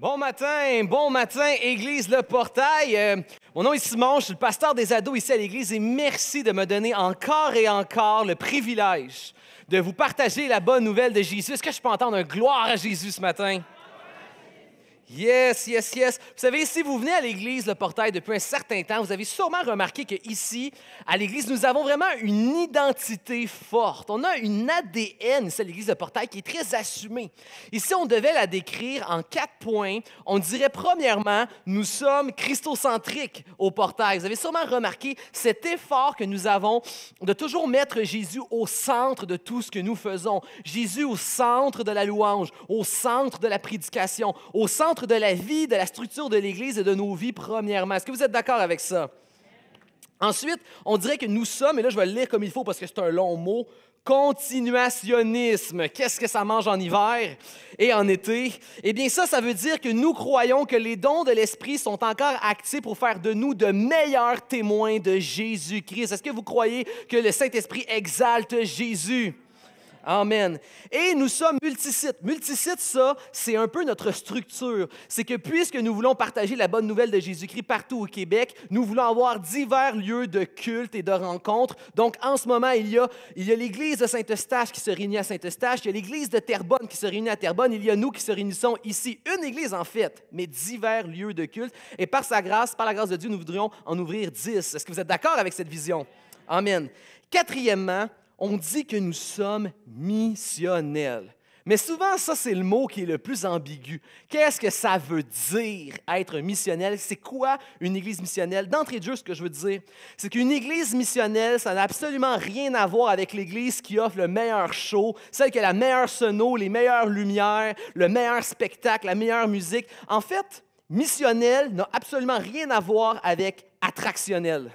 Bon matin, bon matin, Église Le Portail. Euh, mon nom est Simon, je suis le pasteur des ados ici à l'Église et merci de me donner encore et encore le privilège de vous partager la bonne nouvelle de Jésus. Est-ce que je peux entendre un gloire à Jésus ce matin? Yes, yes, yes. Vous savez, si vous venez à l'Église, le portail, depuis un certain temps, vous avez sûrement remarqué qu'ici, à l'Église, nous avons vraiment une identité forte. On a une ADN, c'est l'Église, le portail, qui est très assumée. Ici, on devait la décrire en quatre points. On dirait, premièrement, nous sommes christocentriques au portail. Vous avez sûrement remarqué cet effort que nous avons de toujours mettre Jésus au centre de tout ce que nous faisons. Jésus au centre de la louange, au centre de la prédication, au centre de la vie, de la structure de l'Église et de nos vies premièrement. Est-ce que vous êtes d'accord avec ça? Ensuite, on dirait que nous sommes, et là je vais le lire comme il faut parce que c'est un long mot, continuationnisme. Qu'est-ce que ça mange en hiver et en été? Eh bien ça, ça veut dire que nous croyons que les dons de l'Esprit sont encore actifs pour faire de nous de meilleurs témoins de Jésus-Christ. Est-ce que vous croyez que le Saint-Esprit exalte Jésus? Amen. Et nous sommes multisites. Multisites, ça, c'est un peu notre structure. C'est que puisque nous voulons partager la bonne nouvelle de Jésus-Christ partout au Québec, nous voulons avoir divers lieux de culte et de rencontre. Donc, en ce moment, il y a, il y a l'église de Saint-Eustache qui se réunit à Saint-Eustache, il y a l'église de Terrebonne qui se réunit à Terrebonne, il y a nous qui se réunissons ici. Une église, en fait, mais divers lieux de culte. Et par sa grâce, par la grâce de Dieu, nous voudrions en ouvrir dix. Est-ce que vous êtes d'accord avec cette vision? Amen. Quatrièmement, on dit que nous sommes missionnels. Mais souvent, ça, c'est le mot qui est le plus ambigu. Qu'est-ce que ça veut dire être missionnel? C'est quoi une église missionnelle? D'entrée de jeu, ce que je veux dire, c'est qu'une église missionnelle, ça n'a absolument rien à voir avec l'église qui offre le meilleur show, celle qui a la meilleure sono, les meilleures lumières, le meilleur spectacle, la meilleure musique. En fait, missionnel n'a absolument rien à voir avec attractionnel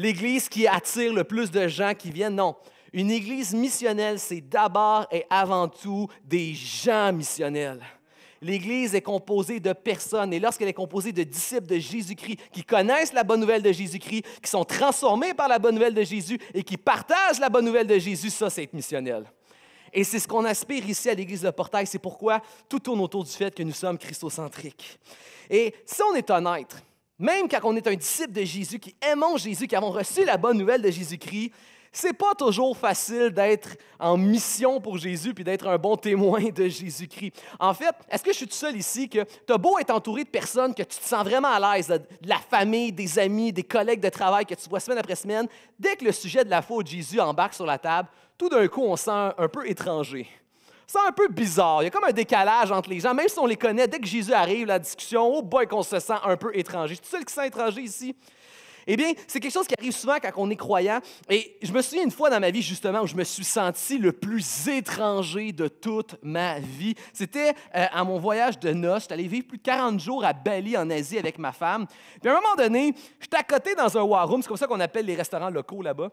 l'église qui attire le plus de gens qui viennent. Non. Une église missionnelle, c'est d'abord et avant tout des gens missionnels. L'Église est composée de personnes, et lorsqu'elle est composée de disciples de Jésus-Christ qui connaissent la bonne nouvelle de Jésus-Christ, qui sont transformés par la bonne nouvelle de Jésus et qui partagent la bonne nouvelle de Jésus, ça, c'est être missionnel. Et c'est ce qu'on aspire ici à l'Église de Portail. C'est pourquoi tout tourne autour du fait que nous sommes christocentriques. Et si on est honnête, même quand on est un disciple de Jésus, qui aimons Jésus, qui avons reçu la bonne nouvelle de Jésus-Christ, c'est pas toujours facile d'être en mission pour Jésus puis d'être un bon témoin de Jésus-Christ. En fait, est-ce que je suis tout seul ici que tu as beau être entouré de personnes que tu te sens vraiment à l'aise, de la famille, des amis, des collègues de travail que tu vois semaine après semaine, dès que le sujet de la faute de Jésus embarque sur la table, tout d'un coup, on sent un peu étranger. C'est un peu bizarre. Il y a comme un décalage entre les gens, même si on les connaît. Dès que Jésus arrive, la discussion, oh boy, qu'on se sent un peu étranger. C'est seul qui sent étranger ici? Eh bien, c'est quelque chose qui arrive souvent quand on est croyant. Et je me souviens une fois dans ma vie, justement, où je me suis senti le plus étranger de toute ma vie. C'était euh, à mon voyage de noces. J'étais allé vivre plus de 40 jours à Bali, en Asie, avec ma femme. Puis à un moment donné, j'étais à côté dans un war room. C'est comme ça qu'on appelle les restaurants locaux là-bas.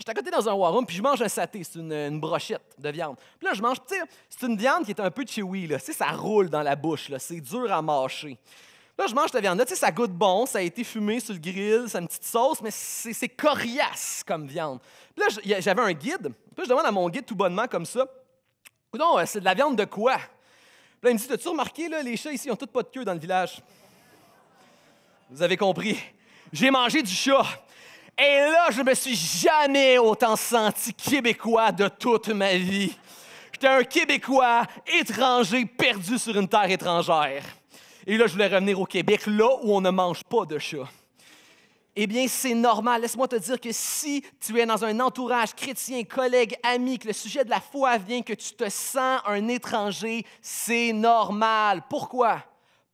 J'étais à côté dans un war room, puis je mange un saté, c'est une, brochette de viande. Puis là, je mange, tu c'est une viande qui est un peu chewy, là. Tu sais, ça roule dans la bouche, là. C'est dur à mâcher. Là, je mange cette viande-là, tu sais, ça goûte bon, ça a été fumé sur le grill, c'est une petite sauce, mais c'est coriace comme viande. Puis là, j'avais un guide. Puis je demande à mon guide tout bonnement comme ça Non, euh, c'est de la viande de quoi Puis là, il me dit « tu remarqué, là, les chats ici, ont toutes pas de queue dans le village Vous avez compris. J'ai mangé du chat. Et là, je me suis jamais autant senti québécois de toute ma vie. J'étais un Québécois étranger perdu sur une terre étrangère. Et là, je voulais revenir au Québec, là où on ne mange pas de chat. Eh bien, c'est normal. Laisse-moi te dire que si tu es dans un entourage chrétien, collègue, ami, que le sujet de la foi vient, que tu te sens un étranger, c'est normal. Pourquoi?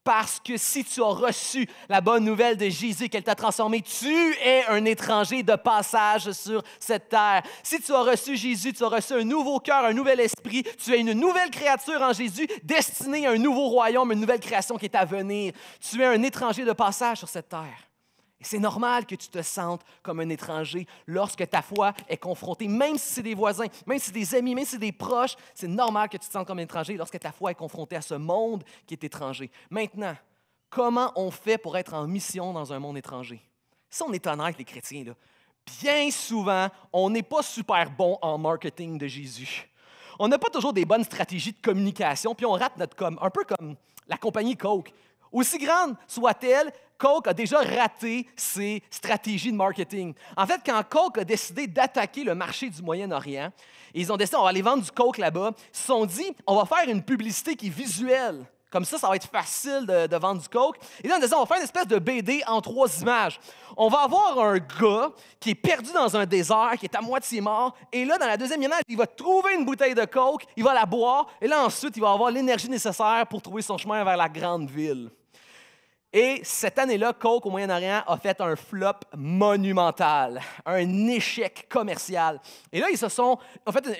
Parce que si tu as reçu la bonne nouvelle de Jésus, qu'elle t'a transformé, tu es un étranger de passage sur cette terre. Si tu as reçu Jésus, tu as reçu un nouveau cœur, un nouvel esprit. Tu es une nouvelle créature en Jésus, destinée à un nouveau royaume, une nouvelle création qui est à venir. Tu es un étranger de passage sur cette terre c'est normal que tu te sentes comme un étranger lorsque ta foi est confrontée, même si c'est des voisins, même si c'est des amis, même si c'est des proches, c'est normal que tu te sentes comme un étranger lorsque ta foi est confrontée à ce monde qui est étranger. Maintenant, comment on fait pour être en mission dans un monde étranger? Si on est honnête, les chrétiens, bien souvent, on n'est pas super bon en marketing de Jésus. On n'a pas toujours des bonnes stratégies de communication, puis on rate notre com, un peu comme la compagnie Coke. Aussi grande soit-elle, Coke a déjà raté ses stratégies de marketing. En fait, quand Coke a décidé d'attaquer le marché du Moyen-Orient, ils ont décidé, on va aller vendre du Coke là-bas, ils se sont dit, on va faire une publicité qui est visuelle. Comme ça, ça va être facile de, vendre du coke. Et là, on, dit, on va faire une espèce de BD en trois images. On va avoir un gars qui est perdu dans un désert, qui est à moitié mort. Et là, dans la deuxième image, il va trouver une bouteille de coke, il va la boire. Et là, ensuite, il va avoir l'énergie nécessaire pour trouver son chemin vers la grande ville. Et cette année-là, Coke au Moyen-Orient a fait un flop monumental, un échec commercial. Et là, ils se sont,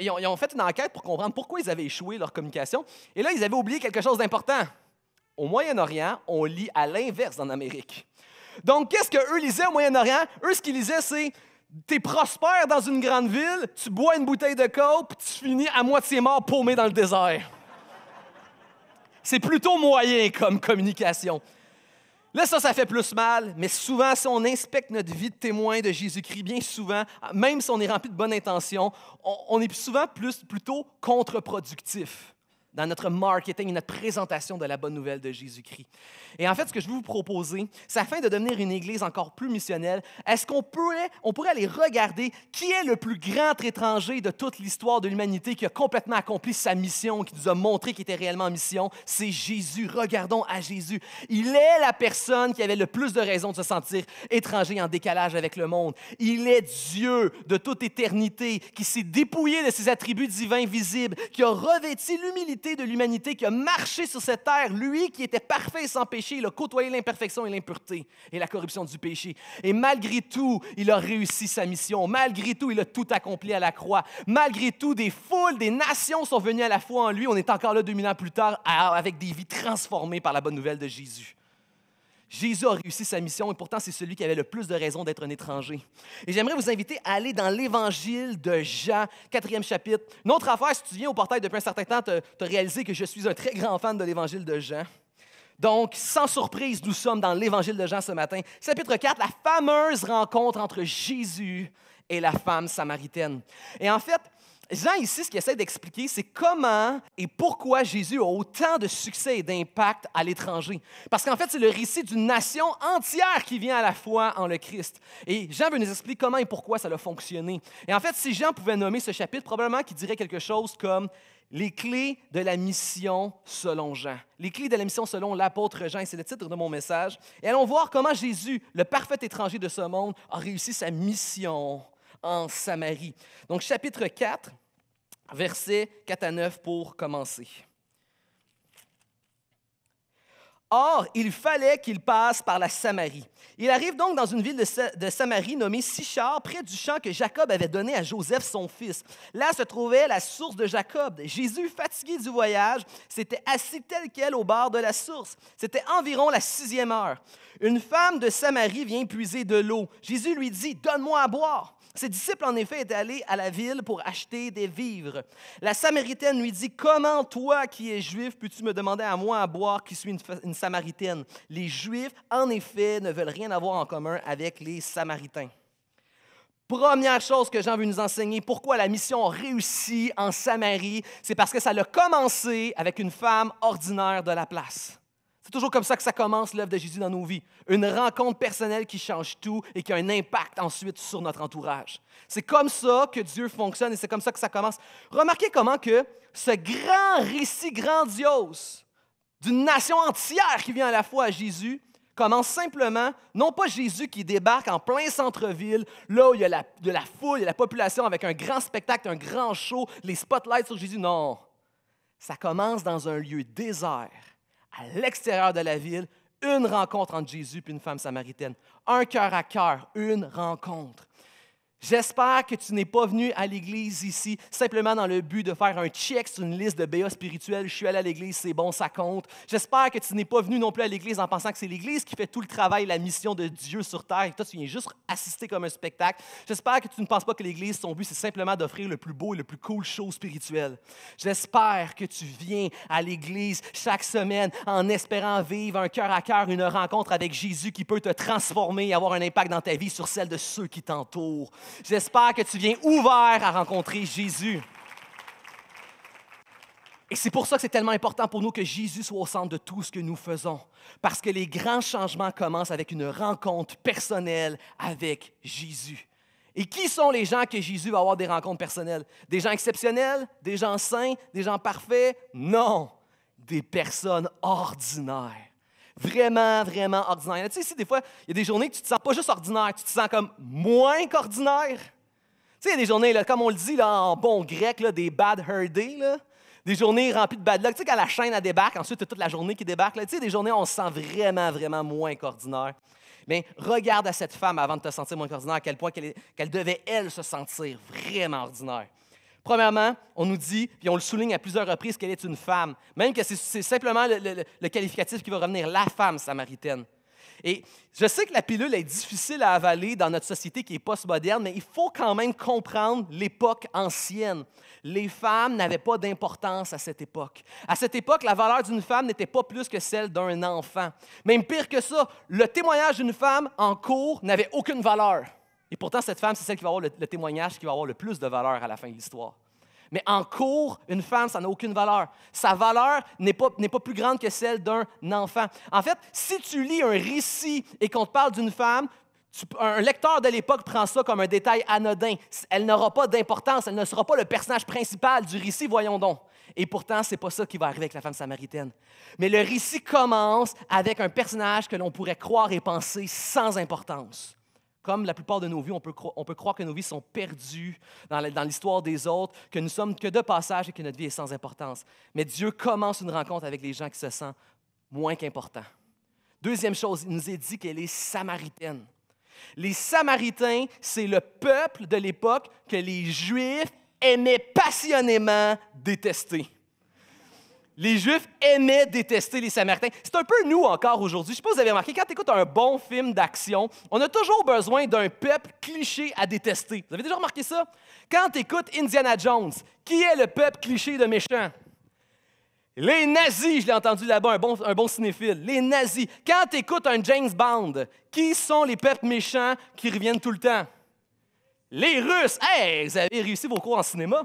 ils ont, fait une enquête pour comprendre pourquoi ils avaient échoué leur communication. Et là, ils avaient oublié quelque chose d'important. Au Moyen-Orient, on lit à l'inverse en Amérique. Donc, qu'est-ce eux lisaient au Moyen-Orient? Eux, ce qu'ils lisaient, c'est T'es prospère dans une grande ville, tu bois une bouteille de coke, puis tu finis à moitié mort paumé dans le désert. c'est plutôt moyen comme communication. Là, ça, ça fait plus mal, mais souvent, si on inspecte notre vie de témoin de Jésus-Christ, bien souvent, même si on est rempli de bonnes intentions, on, est souvent plus, plutôt contre-productif dans notre marketing et notre présentation de la bonne nouvelle de Jésus-Christ. Et en fait, ce que je vais vous proposer, c'est afin de devenir une église encore plus missionnelle, est-ce qu'on pourrait, on pourrait aller regarder qui est le plus grand étranger de toute l'histoire de l'humanité qui a complètement accompli sa mission, qui nous a montré qu'il était réellement en mission? C'est Jésus. Regardons à Jésus. Il est la personne qui avait le plus de raisons de se sentir étranger en décalage avec le monde. Il est Dieu de toute éternité qui s'est dépouillé de ses attributs divins visibles, qui a revêti l'humilité de l'humanité qui a marché sur cette terre, lui qui était parfait sans péché, il a côtoyé l'imperfection et l'impureté et la corruption du péché. Et malgré tout, il a réussi sa mission. Malgré tout, il a tout accompli à la croix. Malgré tout, des foules, des nations sont venues à la foi en lui. On est encore là 2000 ans plus tard avec des vies transformées par la bonne nouvelle de Jésus. Jésus a réussi sa mission et pourtant c'est celui qui avait le plus de raisons d'être un étranger. Et j'aimerais vous inviter à aller dans l'évangile de Jean, quatrième chapitre. Notre affaire, si tu viens au portail depuis un certain temps, tu as réalisé que je suis un très grand fan de l'évangile de Jean. Donc, sans surprise, nous sommes dans l'évangile de Jean ce matin. Chapitre 4, la fameuse rencontre entre Jésus et la femme samaritaine. Et en fait, Jean ici, ce qu'il essaie d'expliquer, c'est comment et pourquoi Jésus a autant de succès et d'impact à l'étranger. Parce qu'en fait, c'est le récit d'une nation entière qui vient à la foi en le Christ. Et Jean veut nous expliquer comment et pourquoi ça a fonctionné. Et en fait, si Jean pouvait nommer ce chapitre, probablement qu'il dirait quelque chose comme les clés de la mission selon Jean. Les clés de la mission selon l'apôtre Jean, c'est le titre de mon message. Et allons voir comment Jésus, le parfait étranger de ce monde, a réussi sa mission en Samarie. Donc chapitre 4, versets 4 à 9 pour commencer. Or, il fallait qu'il passe par la Samarie. Il arrive donc dans une ville de, Samarie nommée Sichar, près du champ que Jacob avait donné à Joseph, son fils. Là se trouvait la source de Jacob. Jésus, fatigué du voyage, s'était assis tel quel au bord de la source. C'était environ la sixième heure. Une femme de Samarie vient puiser de l'eau. Jésus lui dit, Donne-moi à boire. Ses disciples, en effet, étaient allés à la ville pour acheter des vivres. La Samaritaine lui dit, Comment toi qui es juif peux-tu me demander à moi à boire qui suis une, Samaritaine Les Juifs, en effet, ne veulent rien avoir en commun avec les Samaritains. Première chose que Jean veut nous enseigner, pourquoi la mission réussit en Samarie, c'est parce que ça a commencé avec une femme ordinaire de la place. C'est toujours comme ça que ça commence l'œuvre de Jésus dans nos vies. Une rencontre personnelle qui change tout et qui a un impact ensuite sur notre entourage. C'est comme ça que Dieu fonctionne et c'est comme ça que ça commence. Remarquez comment que ce grand récit grandiose d'une nation entière qui vient à la foi à Jésus commence simplement, non pas Jésus qui débarque en plein centre-ville, là où il y a de la foule, de la population avec un grand spectacle, un grand show, les spotlights sur Jésus. Non, ça commence dans un lieu désert à l'extérieur de la ville, une rencontre entre Jésus et une femme samaritaine. Un cœur à cœur, une rencontre. J'espère que tu n'es pas venu à l'église ici simplement dans le but de faire un check sur une liste de BA spirituelle. Je suis allé à l'église, c'est bon, ça compte. J'espère que tu n'es pas venu non plus à l'église en pensant que c'est l'église qui fait tout le travail, la mission de Dieu sur terre toi, tu viens juste assister comme un spectacle. J'espère que tu ne penses pas que l'église, son but, c'est simplement d'offrir le plus beau et le plus cool show spirituel. J'espère que tu viens à l'église chaque semaine en espérant vivre un cœur à cœur, une rencontre avec Jésus qui peut te transformer et avoir un impact dans ta vie sur celle de ceux qui t'entourent. J'espère que tu viens ouvert à rencontrer Jésus. Et c'est pour ça que c'est tellement important pour nous que Jésus soit au centre de tout ce que nous faisons. Parce que les grands changements commencent avec une rencontre personnelle avec Jésus. Et qui sont les gens que Jésus va avoir des rencontres personnelles? Des gens exceptionnels? Des gens saints? Des gens parfaits? Non, des personnes ordinaires vraiment, vraiment ordinaire. Tu sais, ici, des fois, il y a des journées où tu te sens pas juste ordinaire, tu te sens comme moins qu'ordinaire. Tu sais, il y a des journées, comme on le dit là, en bon grec, des bad her day, des journées remplies de bad luck. Tu sais, quand la chaîne à débarque, ensuite, as toute la journée qui débarque. tu sais, des journées où on se sent vraiment, vraiment moins qu'ordinaire. Mais regarde à cette femme avant de te sentir moins qu'ordinaire, à quel point qu'elle devait, elle, se sentir vraiment ordinaire. Premièrement, on nous dit, et on le souligne à plusieurs reprises, qu'elle est une femme. Même que c'est simplement le, qualificatif qui va revenir, la femme samaritaine. Et je sais que la pilule est difficile à avaler dans notre société qui est postmoderne, mais il faut quand même comprendre l'époque ancienne. Les femmes n'avaient pas d'importance à cette époque. À cette époque, la valeur d'une femme n'était pas plus que celle d'un enfant. Même pire que ça, le témoignage d'une femme en cours n'avait aucune valeur. Et pourtant, cette femme, c'est celle qui va avoir le, témoignage qui va avoir le plus de valeur à la fin de l'histoire. Mais en cours, une femme, ça n'a aucune valeur. Sa valeur n'est pas, pas plus grande que celle d'un enfant. En fait, si tu lis un récit et qu'on te parle d'une femme, un lecteur de l'époque prend ça comme un détail anodin. Elle n'aura pas d'importance, elle ne sera pas le personnage principal du récit, voyons donc. Et pourtant, ce n'est pas ça qui va arriver avec la femme samaritaine. Mais le récit commence avec un personnage que l'on pourrait croire et penser sans importance. Comme la plupart de nos vies, on peut, on peut croire que nos vies sont perdues dans l'histoire des autres, que nous sommes que de passage et que notre vie est sans importance. Mais Dieu commence une rencontre avec les gens qui se sentent moins qu'importants. Deuxième chose, il nous est dit qu'elle est samaritaine. Les Samaritains, c'est le peuple de l'époque que les Juifs aimaient passionnément détester. Les Juifs aimaient détester les Samaritains. C'est un peu nous encore aujourd'hui. Je ne sais pas si vous avez remarqué, quand tu écoutes un bon film d'action, on a toujours besoin d'un peuple cliché à détester. Vous avez déjà remarqué ça? Quand tu écoutes Indiana Jones, qui est le peuple cliché de méchant? Les nazis, je l'ai entendu là-bas, un bon, un bon cinéphile. Les nazis. Quand tu écoutes un James Bond, qui sont les peuples méchants qui reviennent tout le temps? Les Russes. Hey, vous avez réussi vos cours en cinéma.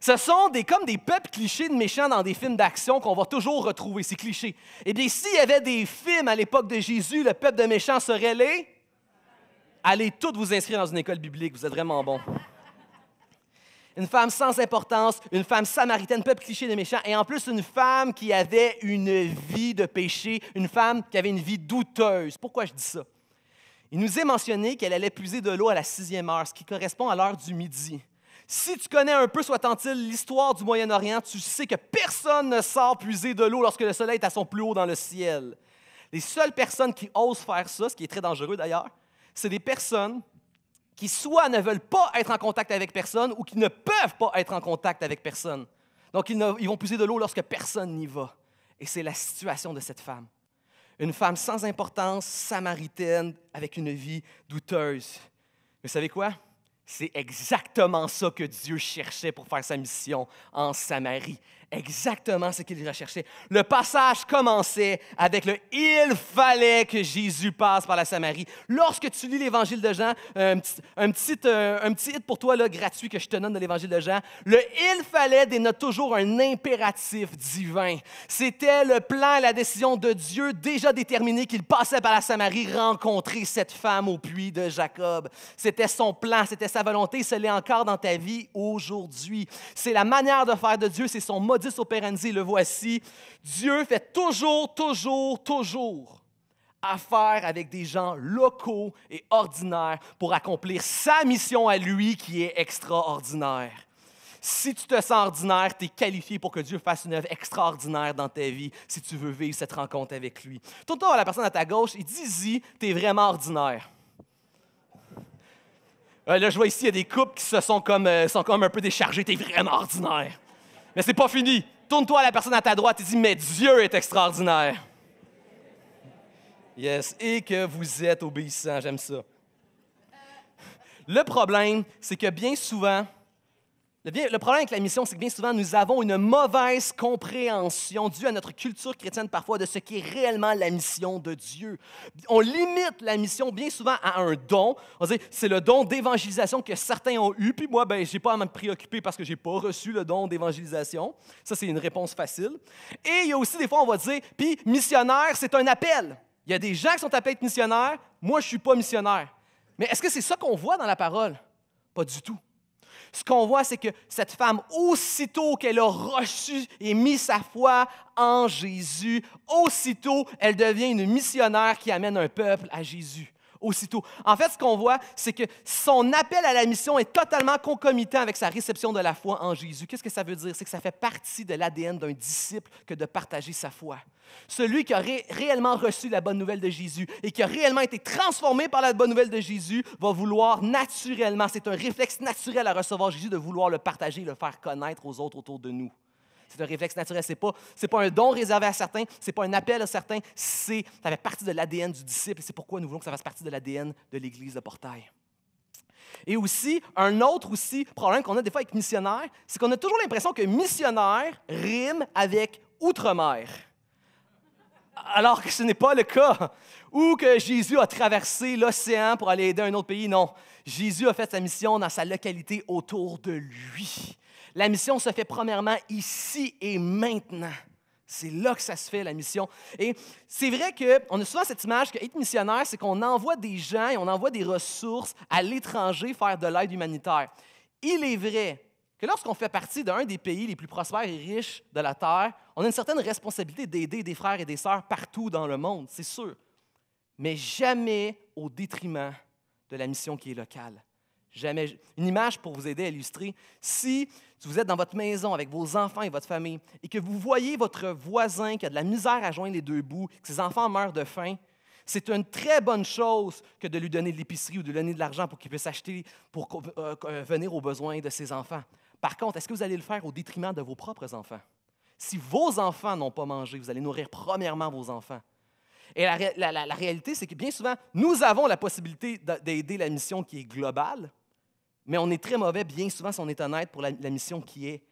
Ce sont des, comme des peuples clichés de méchants dans des films d'action qu'on va toujours retrouver, ces clichés. Eh bien, s'il y avait des films à l'époque de Jésus, le peuple de méchants serait les... Allez toutes vous inscrire dans une école biblique, vous êtes vraiment bons. Une femme sans importance, une femme samaritaine, peuple cliché de méchants, et en plus une femme qui avait une vie de péché, une femme qui avait une vie douteuse. Pourquoi je dis ça? Il nous est mentionné qu'elle allait puiser de l'eau à la sixième heure, ce qui correspond à l'heure du midi. Si tu connais un peu, soit-il, l'histoire du Moyen-Orient, tu sais que personne ne sort puiser de l'eau lorsque le soleil est à son plus haut dans le ciel. Les seules personnes qui osent faire ça, ce qui est très dangereux d'ailleurs, c'est des personnes qui soit ne veulent pas être en contact avec personne ou qui ne peuvent pas être en contact avec personne. Donc, ils, vont puiser de l'eau lorsque personne n'y va. Et c'est la situation de cette femme. Une femme sans importance, samaritaine, avec une vie douteuse. Mais vous savez quoi? C'est exactement ça que Dieu cherchait pour faire sa mission en Samarie exactement ce qu'il recherchait. Le passage commençait avec le Il fallait que Jésus passe par la Samarie. Lorsque tu lis l'Évangile de Jean, un petit, euh, un, petit, hit pour toi là, gratuit que je te donne de l'Évangile de Jean, le Il fallait dénote toujours un impératif divin. C'était le plan, la décision de Dieu déjà déterminé qu'il passait par la Samarie rencontrer cette femme au puits de Jacob. C'était son plan, c'était sa volonté, ce l'est encore dans ta vie aujourd'hui. C'est la manière de faire de Dieu, c'est son mode modus le voici. Dieu fait toujours, toujours, toujours affaire avec des gens locaux et ordinaires pour accomplir sa mission à lui qui est extraordinaire. Si tu te sens ordinaire, tu es qualifié pour que Dieu fasse une œuvre extraordinaire dans ta vie si tu veux vivre cette rencontre avec lui. Tourne-toi la personne à ta gauche et dit, y tu es vraiment ordinaire. Euh, là, je vois ici, il y a des couples qui se sont comme, euh, sont comme un peu déchargés. es vraiment ordinaire. Mais c'est pas fini. Tourne-toi à la personne à ta droite et dis Mais Dieu est extraordinaire. Yes, et que vous êtes obéissant, j'aime ça. Le problème, c'est que bien souvent, le problème avec la mission, c'est que bien souvent, nous avons une mauvaise compréhension due à notre culture chrétienne parfois de ce qui est réellement la mission de Dieu. On limite la mission bien souvent à un don. On dit, c'est le don d'évangélisation que certains ont eu, puis moi, ben, je n'ai pas à me préoccuper parce que je n'ai pas reçu le don d'évangélisation. Ça, c'est une réponse facile. Et il y a aussi des fois, on va dire, puis missionnaire, c'est un appel. Il y a des gens qui sont appelés à être missionnaires. Moi, je ne suis pas missionnaire. Mais est-ce que c'est ça qu'on voit dans la parole? Pas du tout ce qu'on voit, c'est que cette femme, aussitôt qu'elle a reçu et mis sa foi en Jésus, aussitôt, elle devient une missionnaire qui amène un peuple à Jésus aussitôt. En fait, ce qu'on voit, c'est que son appel à la mission est totalement concomitant avec sa réception de la foi en Jésus. Qu'est-ce que ça veut dire? C'est que ça fait partie de l'ADN d'un disciple que de partager sa foi. Celui qui a réellement reçu la bonne nouvelle de Jésus et qui a réellement été transformé par la bonne nouvelle de Jésus va vouloir naturellement, c'est un réflexe naturel à recevoir Jésus, de vouloir le partager, et le faire connaître aux autres autour de nous c'est un réflexe naturel. Ce n'est pas, pas un don réservé à certains, ce n'est pas un appel à certains, c'est, ça fait partie de l'ADN du disciple. C'est pourquoi nous voulons que ça fasse partie de l'ADN de l'Église de Portail. Et aussi, un autre aussi problème qu'on a des fois avec missionnaire, c'est qu'on a toujours l'impression que missionnaire rime avec outre-mer. Alors que ce n'est pas le cas. Ou que Jésus a traversé l'océan pour aller aider un autre pays. Non. Jésus a fait sa mission dans sa localité autour de lui. La mission se fait premièrement ici et maintenant. C'est là que ça se fait, la mission. Et c'est vrai qu'on a souvent cette image qu'être missionnaire, c'est qu'on envoie des gens et on envoie des ressources à l'étranger faire de l'aide humanitaire. Il est vrai que lorsqu'on fait partie d'un des pays les plus prospères et riches de la Terre, on a une certaine responsabilité d'aider des frères et des sœurs partout dans le monde, c'est sûr. Mais jamais au détriment de la mission qui est locale. Une image pour vous aider à illustrer. Si vous êtes dans votre maison avec vos enfants et votre famille et que vous voyez votre voisin qui a de la misère à joindre les deux bouts, que ses enfants meurent de faim, c'est une très bonne chose que de lui donner de l'épicerie ou de lui donner de l'argent pour qu'il puisse acheter, pour euh, euh, venir aux besoins de ses enfants. Par contre, est-ce que vous allez le faire au détriment de vos propres enfants? Si vos enfants n'ont pas mangé, vous allez nourrir premièrement vos enfants. Et la, réalité, c'est que bien souvent, nous avons la possibilité d'aider la mission qui est globale, mais on est très mauvais, bien souvent, si on est honnête, pour la mission qui est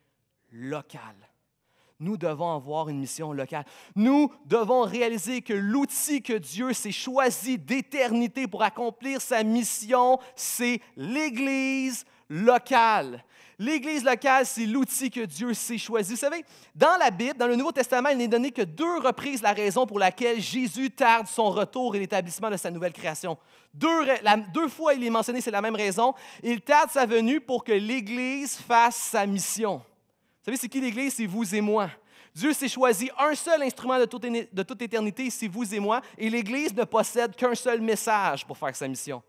locale. Nous devons avoir une mission locale. Nous devons réaliser que l'outil que Dieu s'est choisi d'éternité pour accomplir sa mission, c'est l'Église locale. L'Église locale, c'est l'outil que Dieu s'est choisi. Vous savez, dans la Bible, dans le Nouveau Testament, il n'est donné que deux reprises la raison pour laquelle Jésus tarde son retour et l'établissement de sa nouvelle création. Deux, fois il est mentionné, c'est la même raison. Il tarde sa venue pour que l'Église fasse sa mission. Vous savez, c'est qui l'Église? C'est vous et moi. Dieu s'est choisi un seul instrument de toute éternité, c'est vous et moi, et l'Église ne possède qu'un seul message pour faire sa mission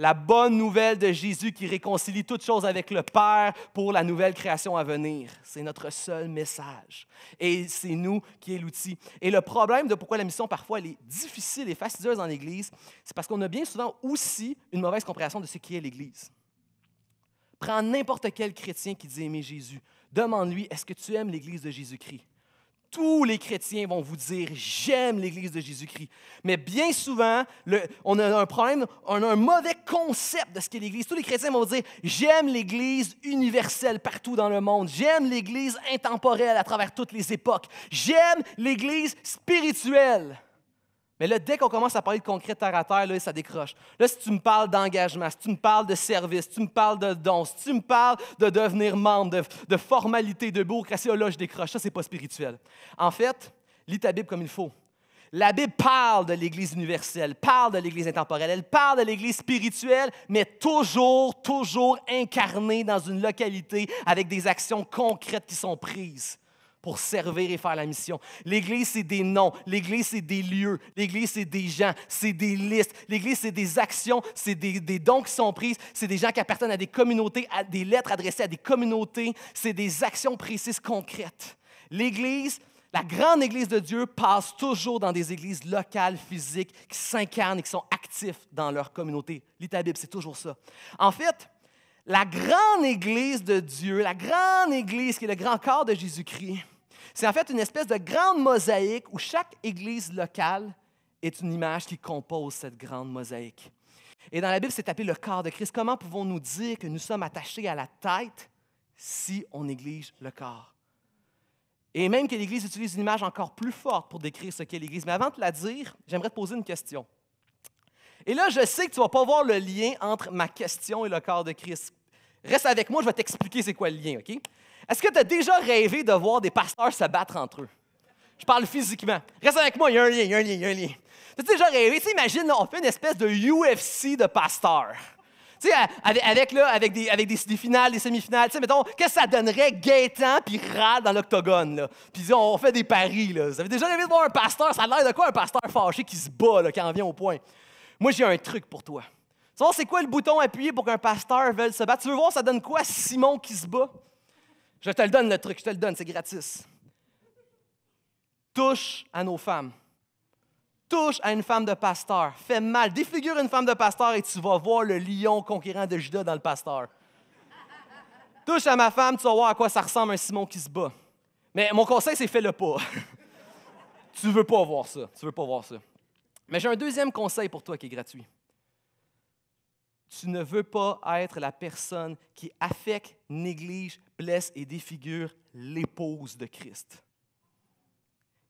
la bonne nouvelle de Jésus qui réconcilie toutes choses avec le Père pour la nouvelle création à venir. C'est notre seul message. Et c'est nous qui est l'outil. Et le problème de pourquoi la mission parfois est difficile et fastidieuse en Église, c'est parce qu'on a bien souvent aussi une mauvaise compréhension de ce qui est l'Église. Prends n'importe quel chrétien qui dit aimer Jésus. Demande-lui, est-ce que tu aimes l'Église de Jésus-Christ? tous les chrétiens vont vous dire j'aime l'Église de Jésus-Christ. Mais bien souvent, on a un problème, on a un mauvais concept de ce qu'est l'Église. Tous les chrétiens vont vous dire j'aime l'Église universelle partout dans le monde. J'aime l'Église intemporelle à travers toutes les époques. J'aime l'Église spirituelle. Mais là, dès qu'on commence à parler de concret terre à terre, là, ça décroche. Là, si tu me parles d'engagement, si tu me parles de service, si tu me parles de dons, si tu me parles de devenir membre, de, de formalité, de bureaucratie, oh là, je décroche. Ça, c'est pas spirituel. En fait, lis ta Bible comme il faut. La Bible parle de l'Église universelle, parle de l'Église intemporelle, elle parle de l'Église spirituelle, mais toujours, toujours incarnée dans une localité avec des actions concrètes qui sont prises pour servir et faire la mission. L'Église, c'est des noms. L'Église, c'est des lieux. L'Église, c'est des gens. C'est des listes. L'Église, c'est des actions. C'est des, dons qui sont pris. C'est des gens qui appartiennent à des communautés, à des lettres adressées à des communautés. C'est des actions précises, concrètes. L'Église, la grande Église de Dieu passe toujours dans des églises locales, physiques, qui s'incarnent et qui sont actifs dans leur communauté. L'État Bible, c'est toujours ça. En fait, la grande Église de Dieu, la grande Église qui est le grand corps de Jésus-Christ, c'est en fait une espèce de grande mosaïque où chaque Église locale est une image qui compose cette grande mosaïque. Et dans la Bible, c'est appelé le corps de Christ. Comment pouvons-nous dire que nous sommes attachés à la tête si on néglige le corps? Et même que l'Église utilise une image encore plus forte pour décrire ce qu'est l'Église. Mais avant de la dire, j'aimerais te poser une question. Et là, je sais que tu ne vas pas voir le lien entre ma question et le corps de Christ. Reste avec moi, je vais t'expliquer c'est quoi le lien, OK? Est-ce que tu as déjà rêvé de voir des pasteurs se battre entre eux? Je parle physiquement. Reste avec moi, il y a un lien, il y a un lien, il y a un lien. Tu as déjà rêvé, tu imagines, on fait une espèce de UFC de pasteurs. Tu sais, avec, là, avec, des, avec des, finales, des semi-finales, tu sais, mettons, qu'est-ce que ça donnerait Gaétan puis Rad dans l'octogone, là? Puis on fait des paris, là. Vous avez déjà rêvé de voir un pasteur, ça a l'air de quoi un pasteur fâché qui se bat, là, quand vient au point? Moi, j'ai un truc pour toi. Tu c'est quoi le bouton appuyé pour qu'un pasteur veuille se battre? Tu veux voir, ça donne quoi Simon qui se bat? Je te le donne, le truc, je te le donne, c'est gratis. Touche à nos femmes. Touche à une femme de pasteur. Fais mal. Défigure une femme de pasteur et tu vas voir le lion conquérant de Judas dans le pasteur. Touche à ma femme, tu vas voir à quoi ça ressemble un Simon qui se bat. Mais mon conseil, c'est fais-le pas. tu veux pas voir ça. Tu veux pas voir ça. Mais j'ai un deuxième conseil pour toi qui est gratuit. Tu ne veux pas être la personne qui affecte, néglige, blesse et défigure l'épouse de Christ.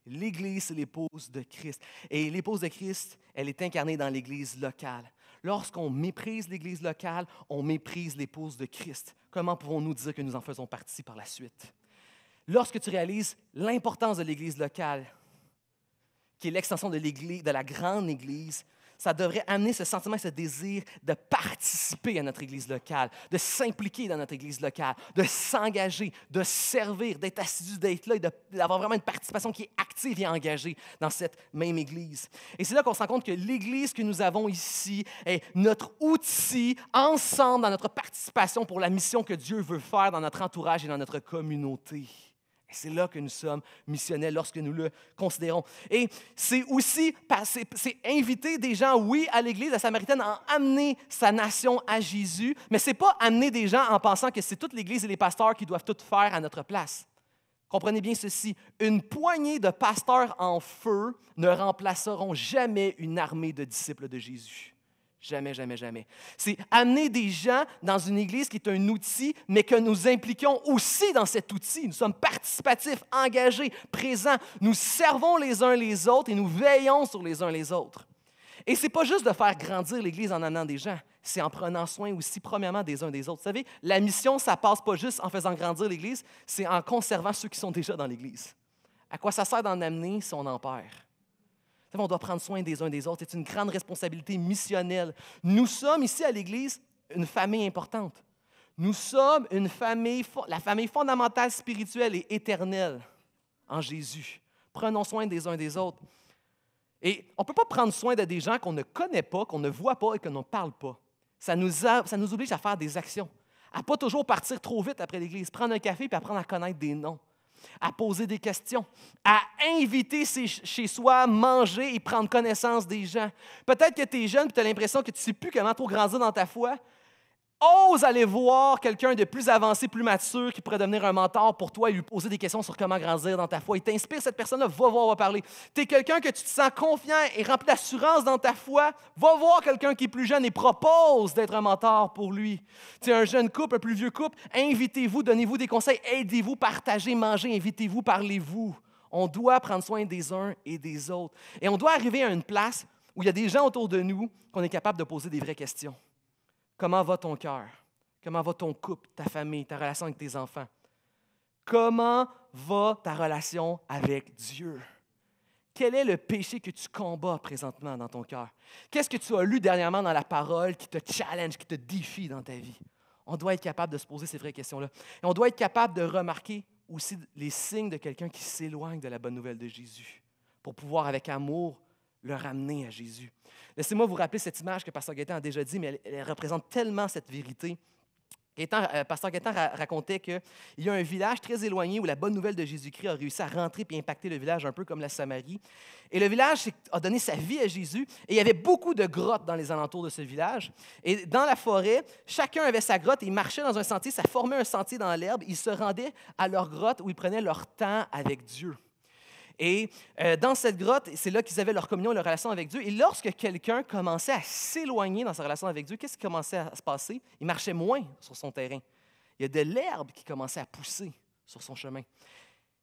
L'Église, c'est l'épouse de Christ. Et l'épouse de Christ, elle est incarnée dans l'Église locale. Lorsqu'on méprise l'Église locale, on méprise l'épouse de Christ. Comment pouvons-nous dire que nous en faisons partie par la suite? Lorsque tu réalises l'importance de l'Église locale, qui est l'extension de l'Église, de la grande Église, ça devrait amener ce sentiment ce désir de participer à notre Église locale, de s'impliquer dans notre Église locale, de s'engager, de servir, d'être assidu, d'être là et d'avoir vraiment une participation qui est active et engagée dans cette même Église. Et c'est là qu'on se rend compte que l'Église que nous avons ici est notre outil ensemble dans notre participation pour la mission que Dieu veut faire dans notre entourage et dans notre communauté c'est là que nous sommes missionnaires lorsque nous le considérons. Et c'est aussi, c'est inviter des gens, oui, à l'Église, à Samaritaine, à amener sa nation à Jésus, mais ce n'est pas amener des gens en pensant que c'est toute l'Église et les pasteurs qui doivent tout faire à notre place. Comprenez bien ceci, une poignée de pasteurs en feu ne remplaceront jamais une armée de disciples de Jésus. Jamais, jamais, jamais. C'est amener des gens dans une église qui est un outil, mais que nous impliquons aussi dans cet outil. Nous sommes participatifs, engagés, présents. Nous servons les uns les autres et nous veillons sur les uns les autres. Et c'est pas juste de faire grandir l'Église en amenant des gens, c'est en prenant soin aussi premièrement des uns des autres. Vous savez, la mission, ça passe pas juste en faisant grandir l'Église, c'est en conservant ceux qui sont déjà dans l'Église. À quoi ça sert d'en amener si on en perd? On doit prendre soin des uns des autres. C'est une grande responsabilité missionnelle. Nous sommes ici à l'Église une famille importante. Nous sommes une famille, la famille fondamentale spirituelle et éternelle en Jésus. Prenons soin des uns des autres. Et on ne peut pas prendre soin de des gens qu'on ne connaît pas, qu'on ne voit pas et qu'on ne parle pas. Ça nous, ça nous oblige à faire des actions, à pas toujours partir trop vite après l'Église, prendre un café et apprendre à connaître des noms, à poser des questions, à inviter chez soi, à manger et prendre connaissance des gens. Peut-être que tu es jeune et tu as l'impression que tu ne sais plus comment trop grandir dans ta foi. Ose aller voir quelqu'un de plus avancé, plus mature, qui pourrait devenir un mentor pour toi et lui poser des questions sur comment grandir dans ta foi. Il t'inspire, cette personne-là, va voir, va parler. Tu es quelqu'un que tu te sens confiant et rempli d'assurance dans ta foi, va voir quelqu'un qui est plus jeune et propose d'être un mentor pour lui. Tu es un jeune couple, un plus vieux couple, invitez-vous, donnez-vous des conseils, aidez-vous, partagez, mangez, invitez-vous, parlez-vous. On doit prendre soin des uns et des autres. Et on doit arriver à une place où il y a des gens autour de nous qu'on est capable de poser des vraies questions. Comment va ton cœur? Comment va ton couple, ta famille, ta relation avec tes enfants? Comment va ta relation avec Dieu? Quel est le péché que tu combats présentement dans ton cœur? Qu'est-ce que tu as lu dernièrement dans la parole qui te challenge, qui te défie dans ta vie? On doit être capable de se poser ces vraies questions-là. Et on doit être capable de remarquer aussi les signes de quelqu'un qui s'éloigne de la bonne nouvelle de Jésus pour pouvoir, avec amour, le ramener à Jésus. Laissez-moi vous rappeler cette image que Pasteur Gaétan a déjà dit, mais elle, représente tellement cette vérité. Gaétan, euh, Pasteur Gaétan racontait qu'il y a un village très éloigné où la bonne nouvelle de Jésus-Christ a réussi à rentrer et impacter le village un peu comme la Samarie. Et le village a donné sa vie à Jésus et il y avait beaucoup de grottes dans les alentours de ce village. Et dans la forêt, chacun avait sa grotte et il marchait dans un sentier, ça formait un sentier dans l'herbe. Ils se rendaient à leur grotte où ils prenaient leur temps avec Dieu. Et euh, dans cette grotte, c'est là qu'ils avaient leur communion, leur relation avec Dieu. Et lorsque quelqu'un commençait à s'éloigner dans sa relation avec Dieu, qu'est-ce qui commençait à se passer? Il marchait moins sur son terrain. Il y a de l'herbe qui commençait à pousser sur son chemin.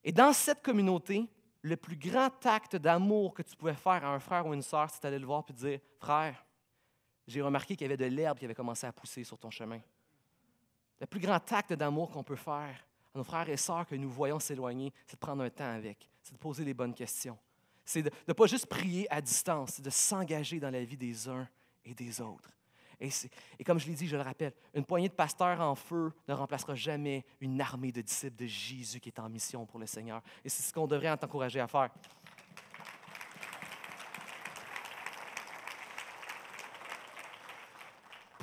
Et dans cette communauté, le plus grand acte d'amour que tu pouvais faire à un frère ou une sœur, c'est d'aller le voir et dire, frère, j'ai remarqué qu'il y avait de l'herbe qui avait commencé à pousser sur ton chemin. Le plus grand acte d'amour qu'on peut faire, nos frères et sœurs que nous voyons s'éloigner, c'est de prendre un temps avec, c'est de poser les bonnes questions. C'est de ne pas juste prier à distance, c'est de s'engager dans la vie des uns et des autres. Et, comme je l'ai dit, je le rappelle, une poignée de pasteurs en feu ne remplacera jamais une armée de disciples de Jésus qui est en mission pour le Seigneur. Et c'est ce qu'on devrait t'encourager à faire.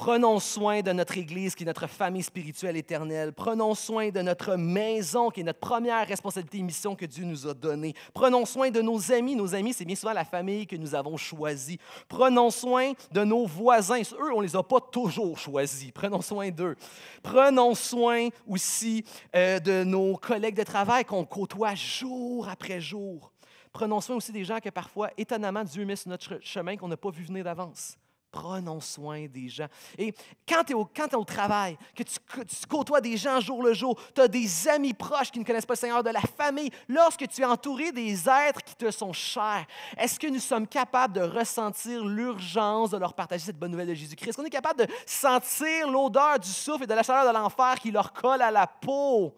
Prenons soin de notre Église qui est notre famille spirituelle éternelle. Prenons soin de notre maison qui est notre première responsabilité et mission que Dieu nous a donnée. Prenons soin de nos amis. Nos amis, c'est bien souvent la famille que nous avons choisie. Prenons soin de nos voisins. Eux, on ne les a pas toujours choisis. Prenons soin d'eux. Prenons soin aussi euh, de nos collègues de travail qu'on côtoie jour après jour. Prenons soin aussi des gens que parfois, étonnamment, Dieu met sur notre chemin qu'on n'a pas vu venir d'avance prenons soin des gens. Et quand tu es, au travail, que tu, tu, côtoies des gens jour le jour, tu as des amis proches qui ne connaissent pas le Seigneur, de la famille, lorsque tu es entouré des êtres qui te sont chers, est-ce que nous sommes capables de ressentir l'urgence de leur partager cette bonne nouvelle de Jésus-Christ? Est-ce qu'on est capable de sentir l'odeur du souffle et de la chaleur de l'enfer qui leur colle à la peau?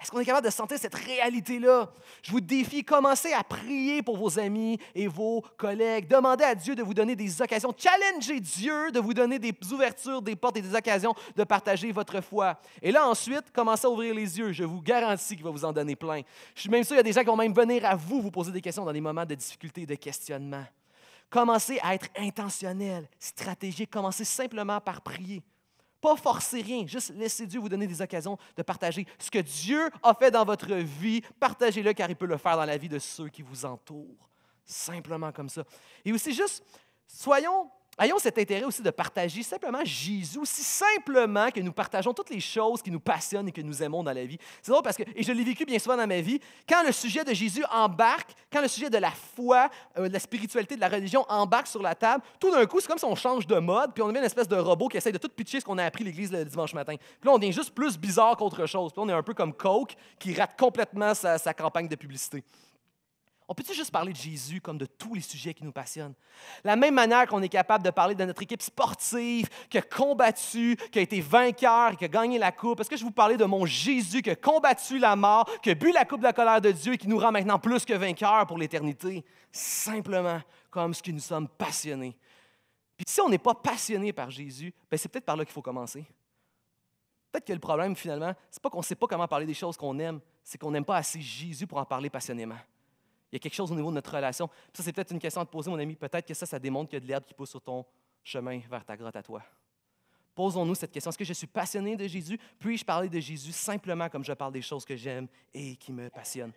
Est-ce qu'on est capable de sentir cette réalité-là? Je vous défie, commencez à prier pour vos amis et vos collègues. Demandez à Dieu de vous donner des occasions. Challengez Dieu de vous donner des ouvertures, des portes et des occasions de partager votre foi. Et là, ensuite, commencez à ouvrir les yeux. Je vous garantis qu'il va vous en donner plein. Je suis même sûr qu'il y a des gens qui vont même venir à vous vous poser des questions dans des moments de difficulté et de questionnement. Commencez à être intentionnel, stratégique. Commencez simplement par prier. Pas forcer rien, juste laissez Dieu vous donner des occasions de partager ce que Dieu a fait dans votre vie. Partagez-le car il peut le faire dans la vie de ceux qui vous entourent. Simplement comme ça. Et aussi juste, soyons Ayons cet intérêt aussi de partager simplement Jésus, si simplement que nous partageons toutes les choses qui nous passionnent et que nous aimons dans la vie. C'est drôle parce que, et je l'ai vécu bien souvent dans ma vie, quand le sujet de Jésus embarque, quand le sujet de la foi, euh, de la spiritualité, de la religion embarque sur la table, tout d'un coup, c'est comme si on change de mode, puis on devient une espèce de robot qui essaie de tout pitcher ce qu'on a appris l'Église le dimanche matin. Puis là, on devient juste plus bizarre qu'autre chose. Puis on est un peu comme Coke qui rate complètement sa campagne de publicité. On peut-tu juste parler de Jésus comme de tous les sujets qui nous passionnent? La même manière qu'on est capable de parler de notre équipe sportive qui a combattu, qui a été vainqueur, qui a gagné la coupe. Est-ce que je vais vous parler de mon Jésus qui a combattu la mort, qui a bu la coupe de la colère de Dieu et qui nous rend maintenant plus que vainqueurs pour l'éternité? Simplement comme ce que nous sommes passionnés. Puis si on n'est pas passionné par Jésus, ben c'est peut-être par là qu'il faut commencer. Peut-être que le problème, finalement, c'est pas qu'on ne sait pas comment parler des choses qu'on aime, c'est qu'on n'aime pas assez Jésus pour en parler passionnément. Il y a quelque chose au niveau de notre relation. ça, c'est peut-être une question à te poser, mon ami. Peut-être que ça, ça démontre qu'il y a de l'herbe qui pousse sur ton chemin vers ta grotte à toi. Posons-nous cette question. Est-ce que je suis passionné de Jésus? Puis-je parler de Jésus simplement comme je parle des choses que j'aime et qui me passionnent?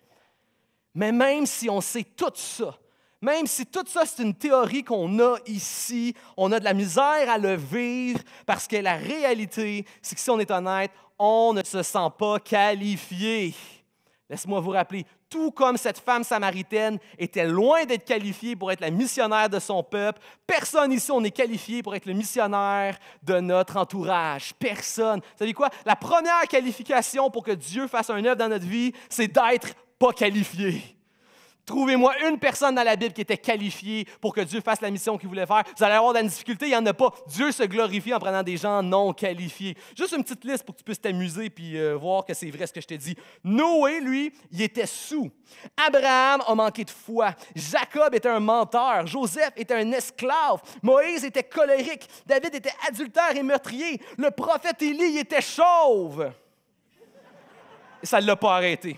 Mais même si on sait tout ça, même si tout ça, c'est une théorie qu'on a ici, on a de la misère à le vivre parce que la réalité, c'est que si on est honnête, on ne se sent pas qualifié. Laisse-moi vous rappeler, tout comme cette femme samaritaine était loin d'être qualifiée pour être la missionnaire de son peuple, personne ici, on est qualifié pour être le missionnaire de notre entourage. Personne. Vous savez quoi? La première qualification pour que Dieu fasse un œuvre dans notre vie, c'est d'être pas qualifié. Trouvez-moi une personne dans la Bible qui était qualifiée pour que Dieu fasse la mission qu'il voulait faire. Vous allez avoir de la difficulté, il n'y en a pas. Dieu se glorifie en prenant des gens non qualifiés. Juste une petite liste pour que tu puisses t'amuser puis euh, voir que c'est vrai ce que je t'ai dit. Noé, lui, il était sous. Abraham a manqué de foi. Jacob était un menteur. Joseph était un esclave. Moïse était colérique. David était adultère et meurtrier. Le prophète Élie était chauve. Et ça ne l'a pas arrêté.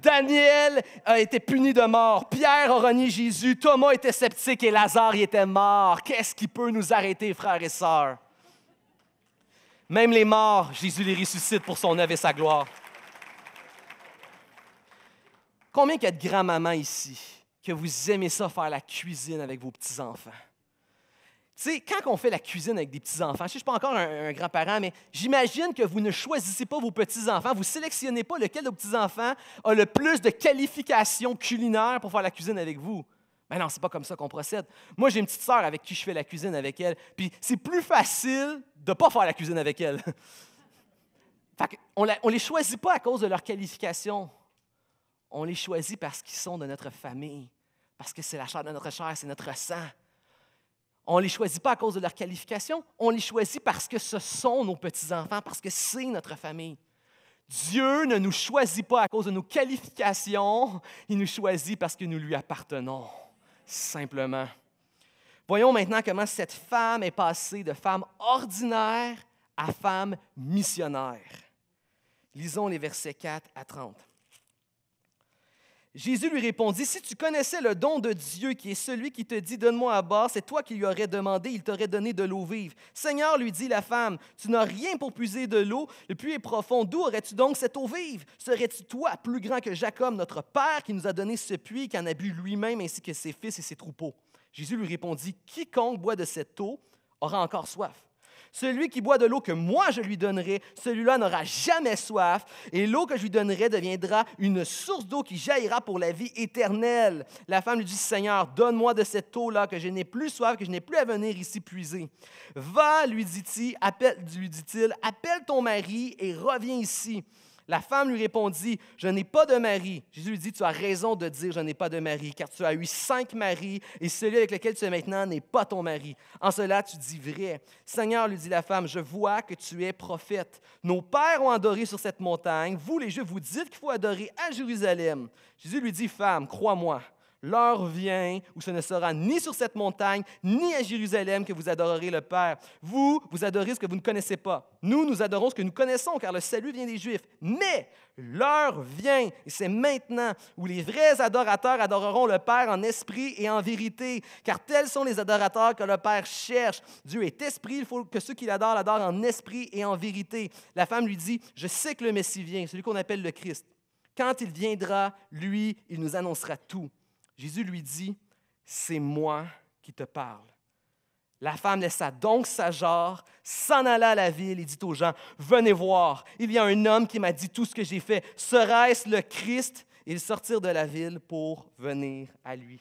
Daniel a été puni de mort. Pierre a renié Jésus. Thomas était sceptique et Lazare y était mort. Qu'est-ce qui peut nous arrêter, frères et sœurs? Même les morts, Jésus les ressuscite pour son œuvre et sa gloire. Combien qu'il y a de grand-maman ici que vous aimez ça faire la cuisine avec vos petits-enfants? Tu sais, quand on fait la cuisine avec des petits-enfants, je ne suis pas encore un, grand-parent, mais j'imagine que vous ne choisissez pas vos petits-enfants, vous ne sélectionnez pas lequel de vos petits-enfants a le plus de qualifications culinaires pour faire la cuisine avec vous. Mais non, ben non, c'est pas comme ça qu'on procède. Moi, j'ai une petite sœur avec qui je fais la cuisine avec elle, puis c'est plus facile de ne pas faire la cuisine avec elle. fait on ne les choisit pas à cause de leurs qualifications. On les choisit parce qu'ils sont de notre famille, parce que c'est la chair de notre chair, c'est notre sang. On ne les choisit pas à cause de leur qualification, on les choisit parce que ce sont nos petits-enfants, parce que c'est notre famille. Dieu ne nous choisit pas à cause de nos qualifications, il nous choisit parce que nous lui appartenons, simplement. Voyons maintenant comment cette femme est passée de femme ordinaire à femme missionnaire. Lisons les versets 4 à 30. Jésus lui répondit, Si tu connaissais le don de Dieu, qui est celui qui te dit, Donne-moi à boire, c'est toi qui lui aurais demandé, il t'aurait donné de l'eau vive. Seigneur, lui dit la femme, Tu n'as rien pour puiser de l'eau, le puits est profond, d'où aurais-tu donc cette eau vive Serais-tu toi plus grand que Jacob, notre père, qui nous a donné ce puits, qui en a bu lui-même ainsi que ses fils et ses troupeaux Jésus lui répondit, Quiconque boit de cette eau aura encore soif. Celui qui boit de l'eau que moi je lui donnerai, celui-là n'aura jamais soif, et l'eau que je lui donnerai deviendra une source d'eau qui jaillira pour la vie éternelle. La femme lui dit, Seigneur, donne-moi de cette eau-là, que je n'ai plus soif, que je n'ai plus à venir ici puiser. Va, lui dit-il, appelle, lui dit-il, appelle ton mari et reviens ici. La femme lui répondit, je n'ai pas de mari. Jésus lui dit, tu as raison de dire, je n'ai pas de mari, car tu as eu cinq maris, et celui avec lequel tu es maintenant n'est pas ton mari. En cela, tu dis vrai. Seigneur, lui dit la femme, je vois que tu es prophète. Nos pères ont adoré sur cette montagne. Vous, les Juifs, vous dites qu'il faut adorer à Jérusalem. Jésus lui dit, femme, crois-moi L'heure vient où ce ne sera ni sur cette montagne, ni à Jérusalem que vous adorerez le Père. Vous, vous adorez ce que vous ne connaissez pas. Nous, nous adorons ce que nous connaissons, car le salut vient des Juifs. Mais l'heure vient, et c'est maintenant, où les vrais adorateurs adoreront le Père en esprit et en vérité, car tels sont les adorateurs que le Père cherche. Dieu est esprit, il faut que ceux qui l'adorent l'adorent en esprit et en vérité. La femme lui dit, je sais que le Messie vient, celui qu'on appelle le Christ. Quand il viendra, lui, il nous annoncera tout. Jésus lui dit, c'est moi qui te parle. La femme laissa donc sa jarre, s'en alla à la ville et dit aux gens, venez voir, il y a un homme qui m'a dit tout ce que j'ai fait. Serait-ce le Christ? Ils sortirent de la ville pour venir à lui.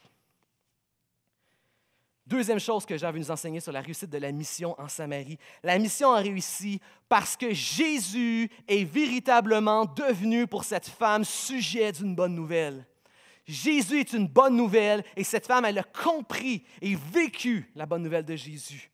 Deuxième chose que Jean à nous enseigner sur la réussite de la mission en Samarie. La mission a réussi parce que Jésus est véritablement devenu pour cette femme sujet d'une bonne nouvelle. Jésus est une bonne nouvelle et cette femme, elle a compris et vécu la bonne nouvelle de Jésus.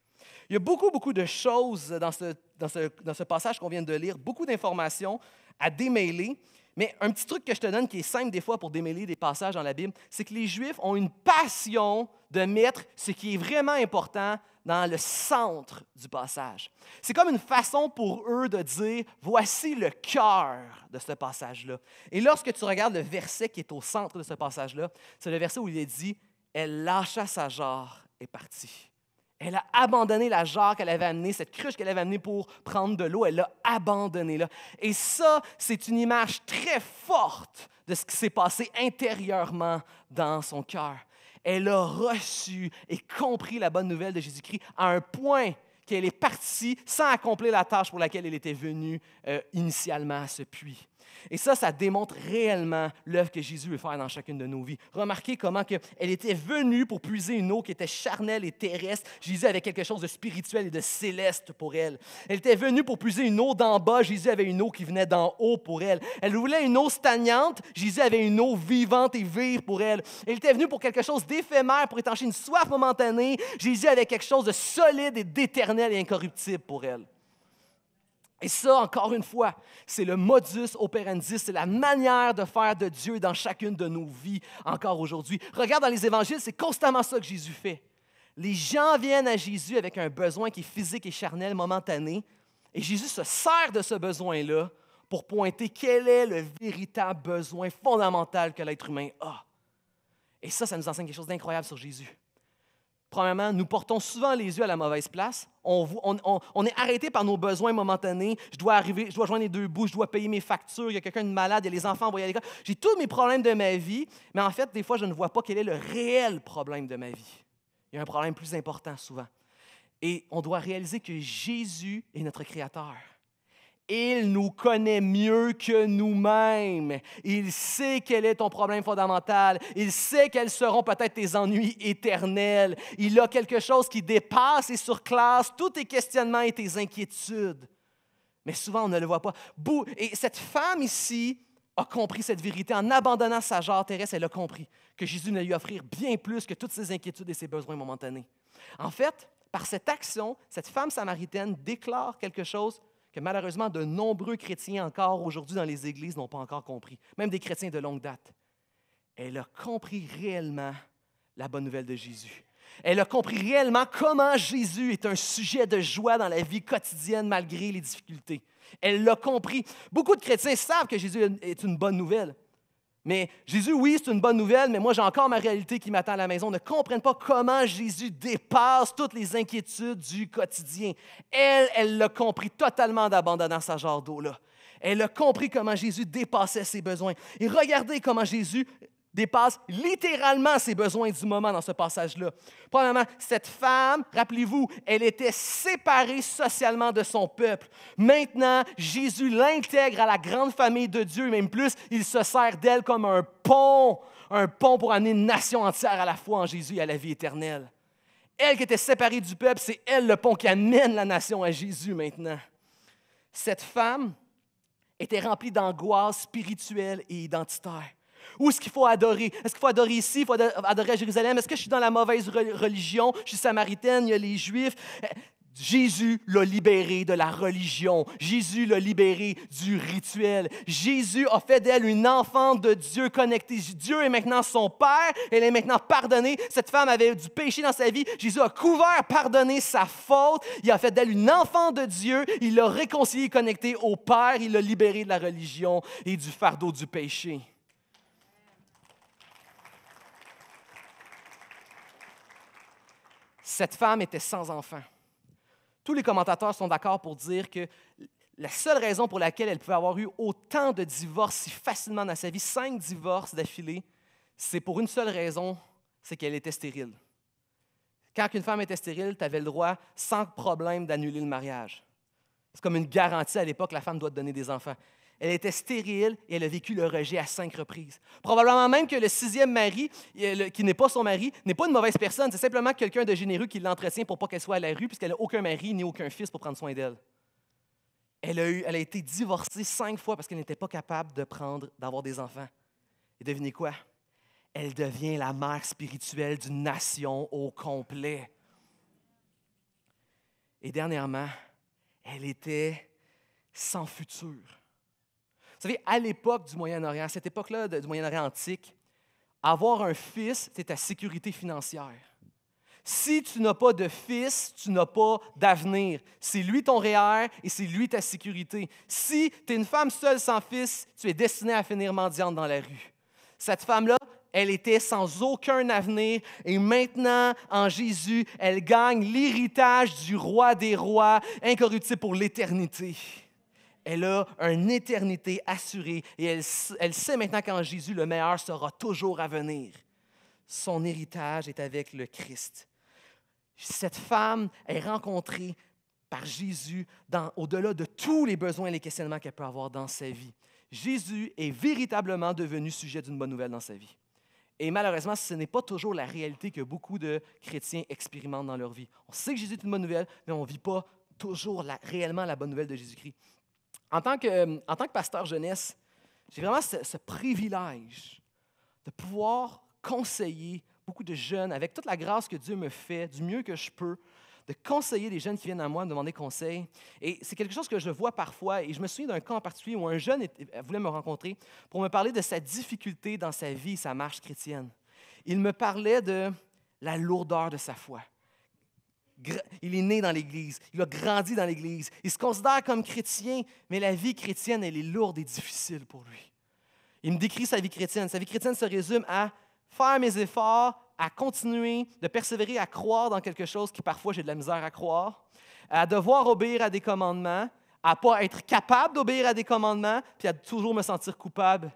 Il y a beaucoup, beaucoup de choses dans ce, dans ce, passage qu'on vient de lire, beaucoup d'informations à démêler. Mais un petit truc que je te donne qui est simple des fois pour démêler des passages dans la Bible, c'est que les Juifs ont une passion de mettre ce qui est vraiment important dans le centre du passage. C'est comme une façon pour eux de dire, voici le cœur de ce passage-là. Et lorsque tu regardes le verset qui est au centre de ce passage-là, c'est le verset où il est dit, elle lâcha sa jarre et partit. Elle a abandonné la jarre qu'elle avait amenée, cette cruche qu'elle avait amenée pour prendre de l'eau, elle l'a abandonnée là. Et ça, c'est une image très forte de ce qui s'est passé intérieurement dans son cœur elle a reçu et compris la bonne nouvelle de Jésus-Christ à un point qu'elle est partie sans accomplir la tâche pour laquelle elle était venue euh, initialement à ce puits. Et ça, ça démontre réellement l'œuvre que Jésus veut faire dans chacune de nos vies. Remarquez comment que elle était venue pour puiser une eau qui était charnelle et terrestre. Jésus avait quelque chose de spirituel et de céleste pour elle. Elle était venue pour puiser une eau d'en bas. Jésus avait une eau qui venait d'en haut pour elle. Elle voulait une eau stagnante. Jésus avait une eau vivante et vive pour elle. Elle était venue pour quelque chose d'éphémère, pour étancher une soif momentanée. Jésus avait quelque chose de solide et d'éternel et incorruptible pour elle. Et ça, encore une fois, c'est le modus operandi, c'est la manière de faire de Dieu dans chacune de nos vies encore aujourd'hui. Regarde dans les évangiles, c'est constamment ça que Jésus fait. Les gens viennent à Jésus avec un besoin qui est physique et charnel, momentané, et Jésus se sert de ce besoin-là pour pointer quel est le véritable besoin fondamental que l'être humain a. Et ça, ça nous enseigne quelque chose d'incroyable sur Jésus. Premièrement, nous portons souvent les yeux à la mauvaise place. On, est arrêté par nos besoins momentanés. Je dois arriver, je dois joindre les deux bouts, je dois payer mes factures. Il y a quelqu'un de malade, il y a les enfants envoyés à l'école. J'ai tous mes problèmes de ma vie, mais en fait, des fois, je ne vois pas quel est le réel problème de ma vie. Il y a un problème plus important souvent. Et on doit réaliser que Jésus est notre Créateur. Il nous connaît mieux que nous-mêmes. Il sait quel est ton problème fondamental. Il sait quels seront peut-être tes ennuis éternels. Il a quelque chose qui dépasse et surclasse tous tes questionnements et tes inquiétudes. Mais souvent, on ne le voit pas. Et cette femme ici a compris cette vérité. En abandonnant sa genre terrestre, elle a compris que Jésus ne lui offrir bien plus que toutes ses inquiétudes et ses besoins momentanés. En fait, par cette action, cette femme samaritaine déclare quelque chose que malheureusement de nombreux chrétiens encore aujourd'hui dans les églises n'ont pas encore compris, même des chrétiens de longue date. Elle a compris réellement la bonne nouvelle de Jésus. Elle a compris réellement comment Jésus est un sujet de joie dans la vie quotidienne malgré les difficultés. Elle l'a compris. Beaucoup de chrétiens savent que Jésus est une bonne nouvelle, mais Jésus, oui, c'est une bonne nouvelle, mais moi j'ai encore ma réalité qui m'attend à la maison. Ne comprennent pas comment Jésus dépasse toutes les inquiétudes du quotidien. Elle, elle l'a compris totalement d'abandonner sa jarre d'eau-là. Elle a compris comment Jésus dépassait ses besoins. Et regardez comment Jésus dépasse littéralement ses besoins du moment dans ce passage-là. Premièrement, cette femme, rappelez-vous, elle était séparée socialement de son peuple. Maintenant, Jésus l'intègre à la grande famille de Dieu, même plus, il se sert d'elle comme un pont, un pont pour amener une nation entière à la foi en Jésus et à la vie éternelle. Elle qui était séparée du peuple, c'est elle le pont qui amène la nation à Jésus maintenant. Cette femme était remplie d'angoisse spirituelle et identitaire. Où est-ce qu'il faut adorer? Est-ce qu'il faut adorer ici? Il faut adorer à Jérusalem? Est-ce que je suis dans la mauvaise religion? Je suis samaritaine, il y a les Juifs. Eh, Jésus l'a libéré de la religion. Jésus l'a libéré du rituel. Jésus a fait d'elle une enfant de Dieu connectée. Dieu est maintenant son Père. Elle est maintenant pardonnée. Cette femme avait du péché dans sa vie. Jésus a couvert, pardonné sa faute. Il a fait d'elle une enfant de Dieu. Il l'a réconciliée, connectée au Père. Il l'a libérée de la religion et du fardeau du péché. cette femme était sans enfant. Tous les commentateurs sont d'accord pour dire que la seule raison pour laquelle elle pouvait avoir eu autant de divorces si facilement dans sa vie, cinq divorces d'affilée, c'est pour une seule raison, c'est qu'elle était stérile. Quand une femme était stérile, tu avais le droit sans problème d'annuler le mariage. C'est comme une garantie à l'époque, la femme doit te donner des enfants. Elle était stérile et elle a vécu le rejet à cinq reprises. Probablement même que le sixième mari, qui n'est pas son mari, n'est pas une mauvaise personne. C'est simplement quelqu'un de généreux qui l'entretient pour pas qu'elle soit à la rue, puisqu'elle n'a aucun mari ni aucun fils pour prendre soin d'elle. Elle a, elle a été divorcée cinq fois parce qu'elle n'était pas capable de prendre, d'avoir des enfants. Et devinez quoi? Elle devient la mère spirituelle d'une nation au complet. Et dernièrement, elle était sans futur savez, à l'époque du Moyen-Orient, cette époque-là du Moyen-Orient antique, avoir un fils, c'est ta sécurité financière. Si tu n'as pas de fils, tu n'as pas d'avenir. C'est lui ton réel et c'est lui ta sécurité. Si tu es une femme seule sans fils, tu es destinée à finir mendiante dans la rue. Cette femme-là, elle était sans aucun avenir et maintenant, en Jésus, elle gagne l'héritage du roi des rois, incorruptible pour l'éternité elle a une éternité assurée et elle, sait maintenant qu'en Jésus, le meilleur sera toujours à venir. Son héritage est avec le Christ. Cette femme est rencontrée par Jésus au-delà de tous les besoins et les questionnements qu'elle peut avoir dans sa vie. Jésus est véritablement devenu sujet d'une bonne nouvelle dans sa vie. Et malheureusement, ce n'est pas toujours la réalité que beaucoup de chrétiens expérimentent dans leur vie. On sait que Jésus est une bonne nouvelle, mais on ne vit pas toujours réellement la bonne nouvelle de Jésus-Christ. Euh, en tant que, pasteur jeunesse, j'ai vraiment ce, privilège de pouvoir conseiller beaucoup de jeunes avec toute la grâce que Dieu me fait, du mieux que je peux, de conseiller les jeunes qui viennent à moi me demander conseil. Et c'est quelque chose que je vois parfois. Et je me souviens d'un cas en particulier où un jeune euh, voulait me rencontrer pour me parler de sa difficulté dans sa vie, sa marche chrétienne. Il me parlait de la lourdeur de sa foi il est né dans l'Église, il a grandi dans l'Église, il se considère comme chrétien, mais la vie chrétienne, elle est lourde et difficile pour lui. Il me décrit sa vie chrétienne. Sa vie chrétienne se résume à faire mes efforts, à continuer, de persévérer à croire dans quelque chose qui parfois j'ai de la misère à croire, à devoir obéir à des commandements, à pas être capable d'obéir à des commandements, puis à toujours me sentir coupable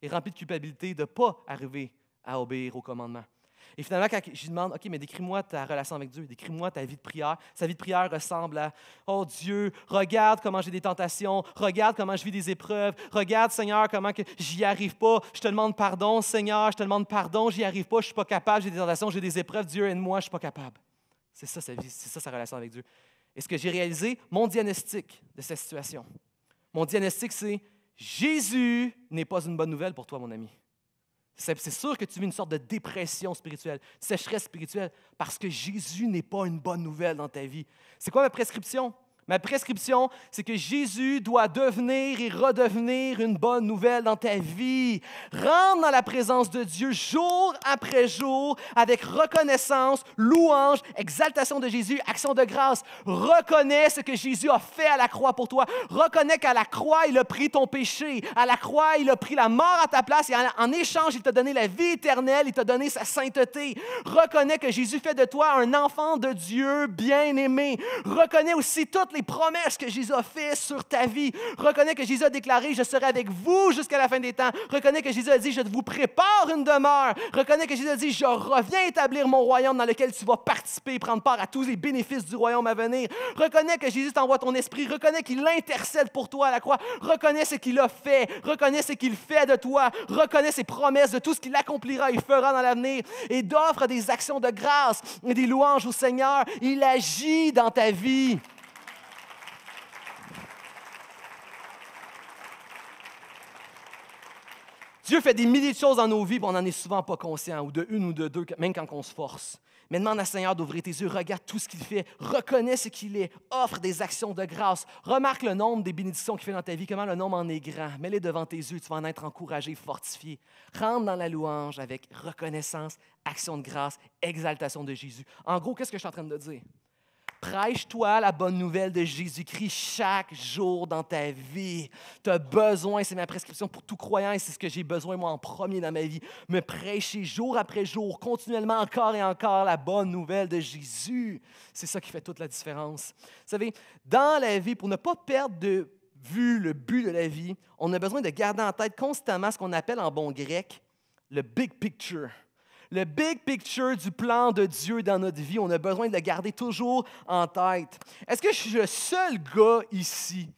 et rempli de culpabilité de ne pas arriver à obéir aux commandements. Et finalement, quand je lui demande, OK, mais décris-moi ta relation avec Dieu, décris-moi ta vie de prière. Sa vie de prière ressemble à, Oh Dieu, regarde comment j'ai des tentations, regarde comment je vis des épreuves, regarde Seigneur comment que j'y arrive pas, je te demande pardon Seigneur, je te demande pardon, j'y arrive pas, je suis pas capable, j'ai des tentations, j'ai des épreuves, Dieu aide-moi, je suis pas capable. C'est ça sa vie, c'est ça sa relation avec Dieu. Et ce que j'ai réalisé, mon diagnostic de cette situation, mon diagnostic c'est Jésus n'est pas une bonne nouvelle pour toi mon ami. C'est sûr que tu vis une sorte de dépression spirituelle, sécheresse spirituelle, parce que Jésus n'est pas une bonne nouvelle dans ta vie. C'est quoi ma prescription? Ma prescription, c'est que Jésus doit devenir et redevenir une bonne nouvelle dans ta vie. Rentre dans la présence de Dieu jour après jour avec reconnaissance, louange, exaltation de Jésus, action de grâce. Reconnais ce que Jésus a fait à la croix pour toi. Reconnais qu'à la croix, il a pris ton péché. À la croix, il a pris la mort à ta place et en, échange, il t'a donné la vie éternelle, il t'a donné sa sainteté. Reconnais que Jésus fait de toi un enfant de Dieu bien-aimé. Reconnais aussi toutes les les promesses que Jésus a faites sur ta vie. Reconnais que Jésus a déclaré, je serai avec vous jusqu'à la fin des temps. Reconnais que Jésus a dit, je vous prépare une demeure. Reconnais que Jésus a dit, je reviens établir mon royaume dans lequel tu vas participer et prendre part à tous les bénéfices du royaume à venir. Reconnais que Jésus t'envoie ton esprit. Reconnais qu'il intercède pour toi à la croix. Reconnais ce qu'il a fait. Reconnais ce qu'il fait de toi. Reconnais ses promesses de tout ce qu'il accomplira et fera dans l'avenir. Et d'offre des actions de grâce et des louanges au Seigneur. Il agit dans ta vie. Dieu fait des milliers de choses dans nos vies, mais on n'en est souvent pas conscient, ou de une ou de deux, même quand on se force. Mais demande à Seigneur d'ouvrir tes yeux, regarde tout ce qu'il fait, reconnais ce qu'il est, offre des actions de grâce, remarque le nombre des bénédictions qu'il fait dans ta vie, comment le nombre en est grand. Mets-les devant tes yeux, tu vas en être encouragé, fortifié. Rentre dans la louange avec reconnaissance, action de grâce, exaltation de Jésus. En gros, qu'est-ce que je suis en train de dire? Prêche-toi la bonne nouvelle de Jésus-Christ chaque jour dans ta vie. Tu as besoin, c'est ma prescription pour tout croyant et c'est ce que j'ai besoin moi en premier dans ma vie. Me prêcher jour après jour, continuellement, encore et encore la bonne nouvelle de Jésus. C'est ça qui fait toute la différence. Vous savez, dans la vie, pour ne pas perdre de vue le but de la vie, on a besoin de garder en tête constamment ce qu'on appelle en bon grec le big picture le big picture du plan de Dieu dans notre vie, on a besoin de le garder toujours en tête. Est-ce que je suis le seul gars ici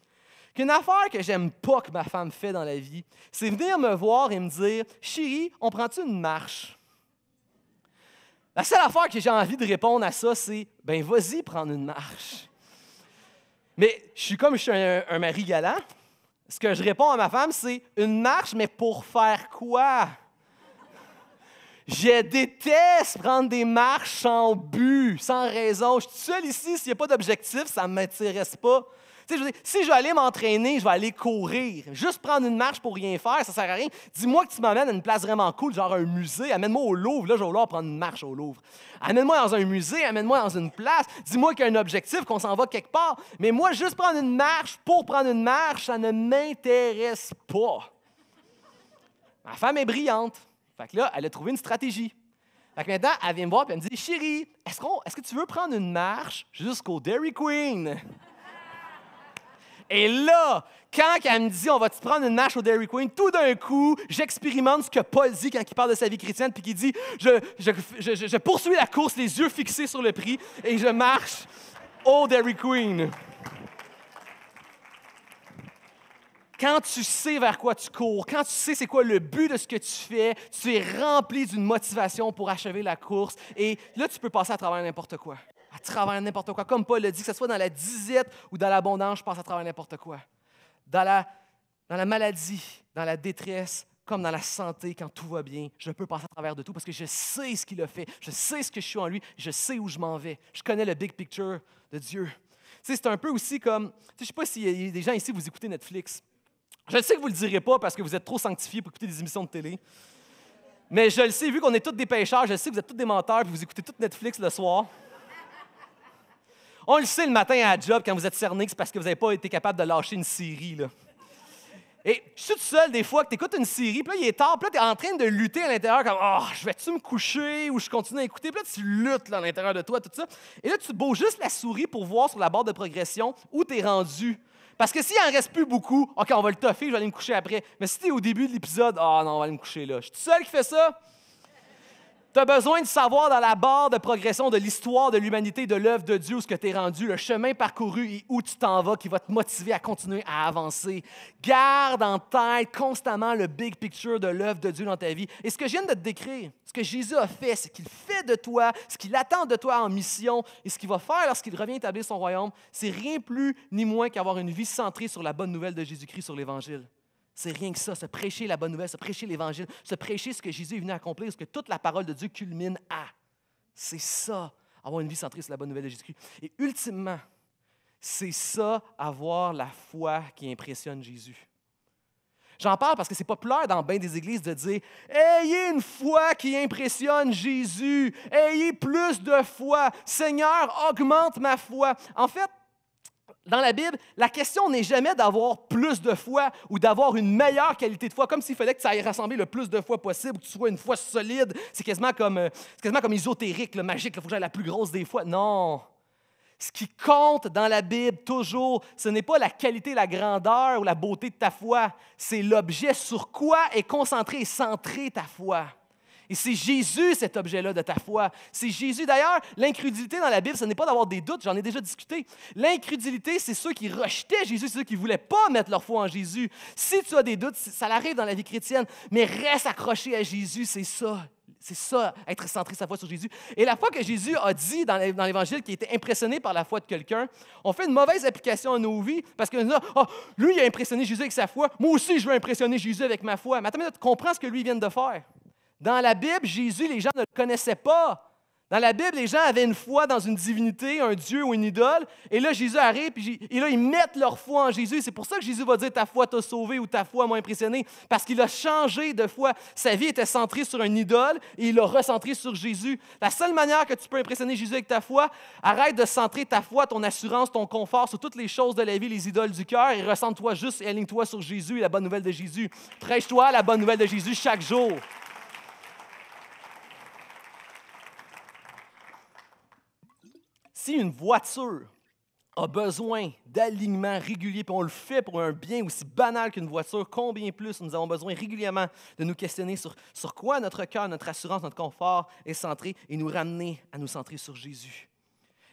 qu'une affaire que j'aime pas que ma femme fait dans la vie, c'est venir me voir et me dire Chérie, on prend-tu une marche La seule affaire que j'ai envie de répondre à ça, c'est Ben, vas-y, prendre une marche. Mais je suis comme je suis un mari galant. Ce que je réponds à ma femme, c'est une marche, mais pour faire quoi? Je déteste prendre des marches sans but, sans raison. Je suis seul ici, s'il n'y a pas d'objectif, ça ne m'intéresse pas. si je vais aller m'entraîner, je vais aller courir. Juste prendre une marche pour rien faire, ça sert à rien. Dis-moi que tu m'amènes à une place vraiment cool, genre un musée. Amène-moi au Louvre. Là, je vais vouloir prendre une marche au Louvre. Amène-moi dans un musée, amène-moi dans une place. Dis-moi qu'il y a un objectif, qu'on s'en va quelque part. Mais moi, juste prendre une marche pour prendre une marche, ça ne m'intéresse pas. Ma femme est brillante. Fait que là, elle a trouvé une stratégie. Fait que maintenant, elle vient me voir et elle me dit Chérie, est-ce, que tu veux prendre une marche jusqu'au Dairy Queen Et là, quand elle me dit on va te prendre une marche au Dairy Queen, tout d'un coup, j'expérimente ce que Paul dit quand il parle de sa vie chrétienne, puis qu'il dit je, je poursuis la course, les yeux fixés sur le prix, et je marche au Dairy Queen. Quand tu sais vers quoi tu cours, quand tu sais c'est quoi le but de ce que tu fais, tu es rempli d'une motivation pour achever la course. Et là, tu peux passer à travers n'importe quoi. À travers n'importe quoi. Comme Paul le dit, que ce soit dans la disette ou dans l'abondance, je passe à travers n'importe quoi. Dans la, dans la maladie, dans la détresse, comme dans la santé, quand tout va bien, je peux passer à travers de tout parce que je sais ce qu'il a fait, je sais ce que je suis en lui, je sais où je m'en vais, je connais le big picture de Dieu. Tu sais, c'est un peu aussi comme, tu sais, sais pas s'il y a des gens ici, vous écoutez Netflix. Je sais que vous ne le direz pas parce que vous êtes trop sanctifiés pour écouter des émissions de télé. Mais je le sais, vu qu'on est tous des pêcheurs, je sais que vous êtes tous des menteurs et vous écoutez tout Netflix le soir. On le sait le matin à job quand vous êtes cerné c'est parce que vous n'avez pas été capable de lâcher une série. Et je suis tout seul des fois que tu écoutes une série, puis là, il est tard, puis là, tu es en train de lutter à l'intérieur, comme oh, je vais-tu me coucher ou je continue à écouter, puis là, tu luttes là, à l'intérieur de toi, tout ça. Et là, tu bouges juste la souris pour voir sur la barre de progression où tu es rendu parce que s'il en reste plus beaucoup, OK, on va le toffer, je vais aller me coucher après. Mais si tu es au début de l'épisode, ah oh non, on va aller me coucher là. Je suis seul qui fait ça? Tu as besoin de savoir dans la barre de progression de l'histoire de l'humanité, de l'œuvre de Dieu, ce que tu es rendu, le chemin parcouru et où tu t'en vas qui va te motiver à continuer à avancer. Garde en tête constamment le big picture de l'œuvre de Dieu dans ta vie. Et ce que je viens de te décrire, ce que Jésus a fait, ce qu'il fait de toi, ce qu'il attend de toi en mission et ce qu'il va faire lorsqu'il revient établir son royaume, c'est rien plus ni moins qu'avoir une vie centrée sur la bonne nouvelle de Jésus-Christ, sur l'Évangile. C'est rien que ça, se prêcher la bonne nouvelle, se prêcher l'Évangile, se prêcher ce que Jésus est venu accomplir, ce que toute la parole de Dieu culmine à. C'est ça, avoir une vie centrée sur la bonne nouvelle de Jésus-Christ. Et ultimement, c'est ça, avoir la foi qui impressionne Jésus. J'en parle parce que c'est populaire dans bien des églises de dire Ayez une foi qui impressionne Jésus. Ayez plus de foi. Seigneur, augmente ma foi. En fait, dans la Bible, la question n'est jamais d'avoir plus de foi ou d'avoir une meilleure qualité de foi, comme s'il fallait que ça aille rassembler le plus de foi possible, que tu sois une foi solide. C'est quasiment comme, euh, quasiment comme ésotérique, le magique, il faut que j'aille la plus grosse des fois. Non. Ce qui compte dans la Bible toujours, ce n'est pas la qualité, la grandeur ou la beauté de ta foi, c'est l'objet sur quoi est concentré et centré ta foi. Et c'est Jésus cet objet-là de ta foi. C'est Jésus. D'ailleurs, l'incrédulité dans la Bible, ce n'est pas d'avoir des doutes, j'en ai déjà discuté. L'incrédulité, c'est ceux qui rejetaient Jésus, c'est ceux qui ne voulaient pas mettre leur foi en Jésus. Si tu as des doutes, ça l'arrive dans la vie chrétienne, mais reste accroché à Jésus, c'est ça. C'est ça, être centré sa foi sur Jésus. Et la fois que Jésus a dit dans l'Évangile qu'il était impressionné par la foi de quelqu'un, on fait une mauvaise application à nos vies parce que Ah, lui, il a impressionné Jésus avec sa foi. Moi aussi, je veux impressionner Jésus avec ma foi. Mais attends, comprends ce que lui vient de faire. Dans la Bible, Jésus, les gens ne le connaissaient pas. Dans la Bible, les gens avaient une foi dans une divinité, un dieu ou une idole. Et là, Jésus arrive, puis, et là, ils mettent leur foi en Jésus. C'est pour ça que Jésus va dire Ta foi t'a sauvé ou ta foi m'a impressionné, parce qu'il a changé de foi. Sa vie était centrée sur une idole et il l'a recentrée sur Jésus. La seule manière que tu peux impressionner Jésus avec ta foi, arrête de centrer ta foi, ton assurance, ton confort sur toutes les choses de la vie, les idoles du cœur, et ressente-toi juste et aligne-toi sur Jésus et la bonne nouvelle de Jésus. Prêche-toi la bonne nouvelle de Jésus chaque jour. si une voiture a besoin d'alignement régulier, puis on le fait pour un bien aussi banal qu'une voiture, combien plus nous avons besoin régulièrement de nous questionner sur, sur quoi notre cœur, notre assurance, notre confort est centré et nous ramener à nous centrer sur Jésus.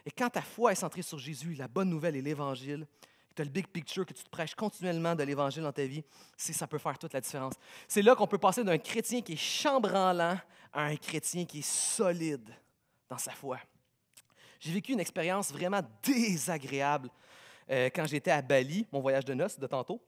Et quand ta foi est centrée sur Jésus, la bonne nouvelle et l'Évangile, tu as le big picture que tu te prêches continuellement de l'Évangile dans ta vie, si ça peut faire toute la différence. C'est là qu'on peut passer d'un chrétien qui est chambranlant à un chrétien qui est solide dans sa foi. J'ai vécu une expérience vraiment désagréable euh, quand j'étais à Bali, mon voyage de noces de tantôt.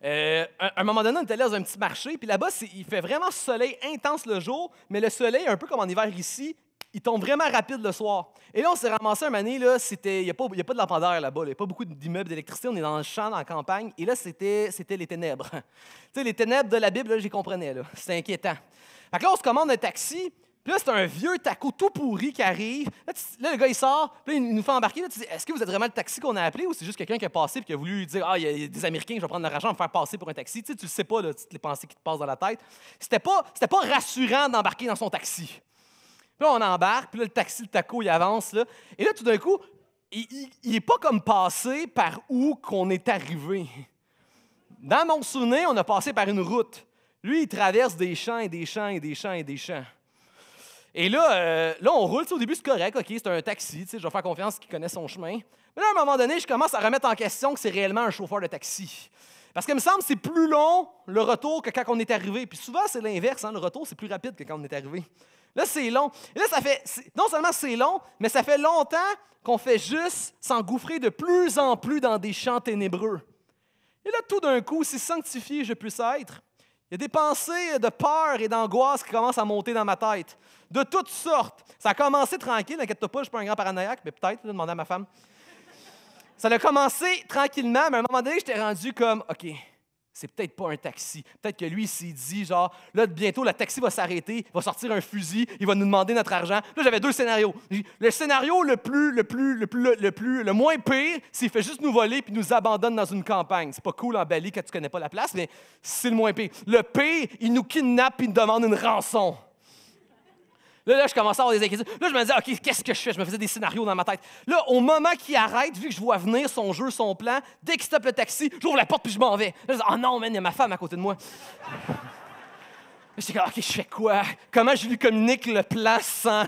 à euh, un moment donné, on était allé dans un petit marché, puis là-bas, il fait vraiment soleil intense le jour, mais le soleil, un peu comme en hiver ici, il tombe vraiment rapide le soir. Et là, on s'est ramassé un année, là, il n'y a, pas de lampadaire là-bas, il n'y a pas beaucoup d'immeubles d'électricité, on est dans le champ, dans la campagne, et là, c'était, les ténèbres. tu sais, les ténèbres de la Bible, j'y comprenais, C'était inquiétant. Fait là, on se commande un taxi, puis là, c'est un vieux taco tout pourri qui arrive. Là, le gars, il sort. Puis là, il nous fait embarquer. Est-ce que vous êtes vraiment le taxi qu'on a appelé ou c'est juste quelqu'un qui est passé et qui a voulu dire Ah, il y, a des Américains, je vais prendre leur argent, me faire passer pour un taxi. Tu sais, tu le sais pas, les pensées qui te passent dans la tête. C'était pas, c'était pas rassurant d'embarquer dans son taxi. Puis là, on embarque. Puis là, le taxi, le taco, il avance. Et là, tout d'un coup, il, n'est est pas comme passé par où qu'on est arrivé. Dans mon souvenir, on a passé par une route. Lui, il traverse des champs et des champs et des champs et des champs. Et là, euh, là on roule. Au début, c'est correct. OK, c'est un taxi. Je vais faire confiance qu'il connaît son chemin. Mais là, à un moment donné, je commence à remettre en question que c'est réellement un chauffeur de taxi. Parce que, me semble, c'est plus long le retour que quand on est arrivé. Puis souvent, c'est l'inverse. Hein, le retour, c'est plus rapide que quand on est arrivé. Là, c'est long. Et là, ça fait. Non seulement c'est long, mais ça fait longtemps qu'on fait juste s'engouffrer de plus en plus dans des champs ténébreux. Et là, tout d'un coup, si sanctifié je puisse être, il y a des pensées de peur et d'angoisse qui commencent à monter dans ma tête. De toutes sortes. Ça a commencé tranquille, inquiète pas, je suis pas un grand paranoïaque, mais peut-être, je à ma femme. Ça a commencé tranquillement, mais à un moment donné, j'étais rendu comme, OK, c'est peut-être pas un taxi. Peut-être que lui, s'il dit, genre, là, bientôt, le taxi va s'arrêter, va sortir un fusil, il va nous demander notre argent. Là, j'avais deux scénarios. Le scénario le plus, le plus, le plus, le, plus, le moins pire, c'est fait juste nous voler puis nous abandonne dans une campagne. C'est pas cool en Bali quand tu connais pas la place, mais c'est le moins pire. Le pire, il nous kidnappe et nous demande une rançon. Là, je commençais à avoir des inquiétudes. Là, je me disais, OK, qu'est-ce que je fais? Je me faisais des scénarios dans ma tête. Là, au moment qu'il arrête, vu que je vois venir son jeu, son plan, dès qu'il stoppe le taxi, j'ouvre la porte puis je m'en vais. Là, je oh non, man, il y a ma femme à côté de moi. Je comme, OK, je fais quoi? Comment je lui communique le plan sans,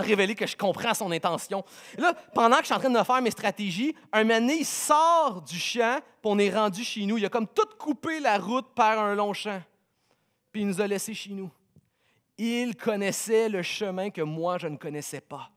révéler que je comprends son intention? là, pendant que je suis en train de faire mes stratégies, un mané, sort du champ, puis on est rendu chez nous. Il a comme tout coupé la route par un long champ. Puis il nous a laissé chez nous. « Ils connaissaient le chemin que moi, je ne connaissais pas.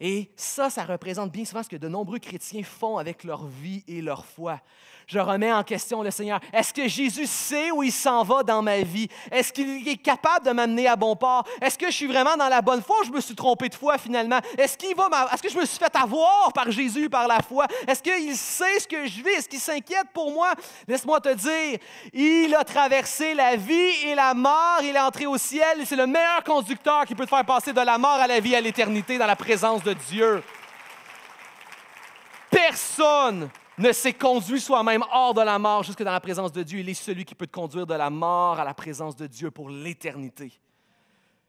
Et ça, ça représente bien souvent ce que de nombreux chrétiens font avec leur vie et leur foi je remets en question le Seigneur. Est-ce que Jésus sait où il s'en va dans ma vie? Est-ce qu'il est capable de m'amener à bon port? Est-ce que je suis vraiment dans la bonne foi ou je me suis trompé de foi finalement? Est-ce qu'il va ce que je me suis fait avoir par Jésus, par la foi? Est-ce qu'il sait ce que je vis? Est-ce qu'il s'inquiète pour moi? Laisse-moi te dire, il a traversé la vie et la mort. Il est entré au ciel. C'est le meilleur conducteur qui peut te faire passer de la mort à la vie à l'éternité dans la présence de Dieu. Personne ne s'est conduit soi-même hors de la mort jusque dans la présence de Dieu. Il est celui qui peut te conduire de la mort à la présence de Dieu pour l'éternité.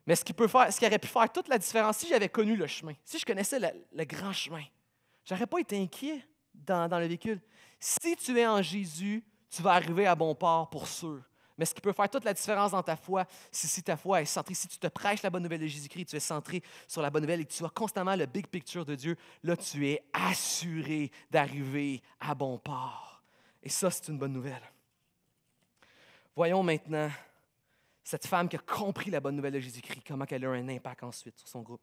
Mais ce qui, peut faire, ce aurait pu faire toute la différence, si j'avais connu le chemin, si je connaissais le, grand chemin, j'aurais pas été inquiet dans, le véhicule. Si tu es en Jésus, tu vas arriver à bon port pour ceux mais ce qui peut faire toute la différence dans ta foi, c'est si ta foi est centrée, si tu te prêches la bonne nouvelle de Jésus-Christ, tu es centré sur la bonne nouvelle et que tu as constamment le big picture de Dieu, là, tu es assuré d'arriver à bon port. Et ça, c'est une bonne nouvelle. Voyons maintenant cette femme qui a compris la bonne nouvelle de Jésus-Christ, comment elle a eu un impact ensuite sur son groupe.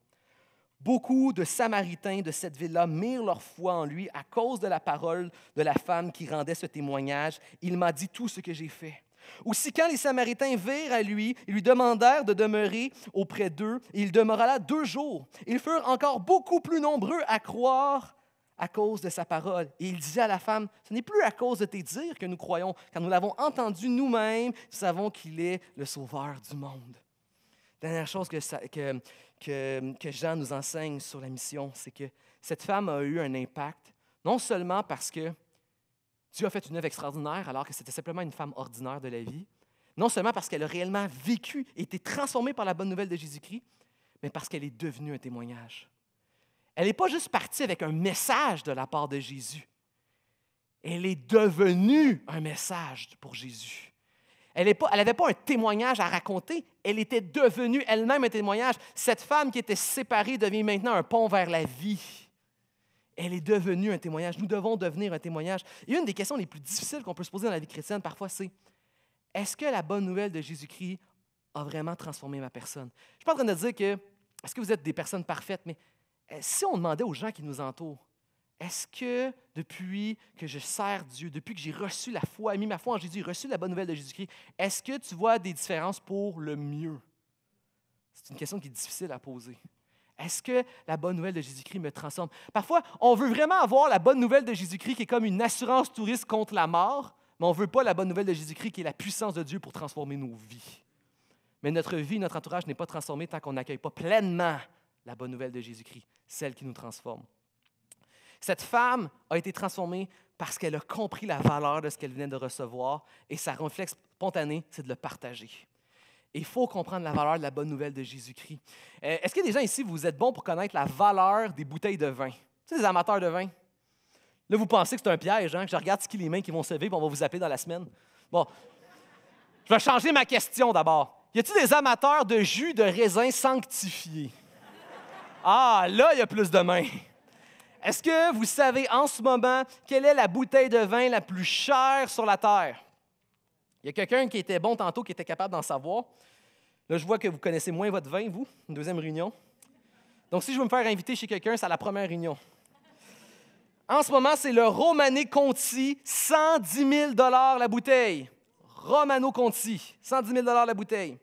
Beaucoup de Samaritains de cette ville-là mirent leur foi en lui à cause de la parole de la femme qui rendait ce témoignage. Il m'a dit tout ce que j'ai fait. Ou si, quand les Samaritains virent à lui, ils lui demandèrent de demeurer auprès d'eux, il demeura là deux jours. Ils furent encore beaucoup plus nombreux à croire à cause de sa parole. Et il disait à la femme, ce n'est plus à cause de tes dires que nous croyons, car nous l'avons entendu nous-mêmes, nous savons qu'il est le Sauveur du monde. Dernière chose que Jean nous enseigne sur la mission, c'est que cette femme a eu un impact, non seulement parce que Dieu a fait une œuvre extraordinaire alors que c'était simplement une femme ordinaire de la vie. Non seulement parce qu'elle a réellement vécu et été transformée par la bonne nouvelle de Jésus-Christ, mais parce qu'elle est devenue un témoignage. Elle n'est pas juste partie avec un message de la part de Jésus. Elle est devenue un message pour Jésus. Elle n'avait pas, pas un témoignage à raconter, elle était devenue elle-même un témoignage. Cette femme qui était séparée devient maintenant un pont vers la vie elle est devenue un témoignage. Nous devons devenir un témoignage. Et une des questions les plus difficiles qu'on peut se poser dans la vie chrétienne parfois, c'est est-ce que la bonne nouvelle de Jésus-Christ a vraiment transformé ma personne? Je ne suis pas en train de dire que, est-ce que vous êtes des personnes parfaites, mais euh, si on demandait aux gens qui nous entourent, est-ce que depuis que je sers Dieu, depuis que j'ai reçu la foi, mis ma foi en Jésus, reçu la bonne nouvelle de Jésus-Christ, est-ce que tu vois des différences pour le mieux? C'est une question qui est difficile à poser. Est-ce que la bonne nouvelle de Jésus-Christ me transforme? Parfois, on veut vraiment avoir la bonne nouvelle de Jésus-Christ qui est comme une assurance touriste contre la mort, mais on ne veut pas la bonne nouvelle de Jésus-Christ qui est la puissance de Dieu pour transformer nos vies. Mais notre vie, notre entourage n'est pas transformé tant qu'on n'accueille pas pleinement la bonne nouvelle de Jésus-Christ, celle qui nous transforme. Cette femme a été transformée parce qu'elle a compris la valeur de ce qu'elle venait de recevoir et sa réflexe spontané, c'est de le partager il faut comprendre la valeur de la bonne nouvelle de Jésus-Christ. Euh, est-ce que des gens ici, vous êtes bons pour connaître la valeur des bouteilles de vin? Tu sais, des amateurs de vin? Là, vous pensez que c'est un piège, hein? Que je regarde ce qui les mains qui vont se lever, puis on va vous appeler dans la semaine. Bon. Je vais changer ma question d'abord. Y a-t-il des amateurs de jus de raisin sanctifié? Ah, là, il y a plus de mains. Est-ce que vous savez en ce moment quelle est la bouteille de vin la plus chère sur la terre? Il y a quelqu'un qui était bon tantôt, qui était capable d'en savoir. Là, je vois que vous connaissez moins votre vin, vous, une deuxième réunion. Donc, si je veux me faire inviter chez quelqu'un, c'est à la première réunion. En ce moment, c'est le Romano Conti, 110 000 la bouteille. Romano Conti, 110 000 la bouteille.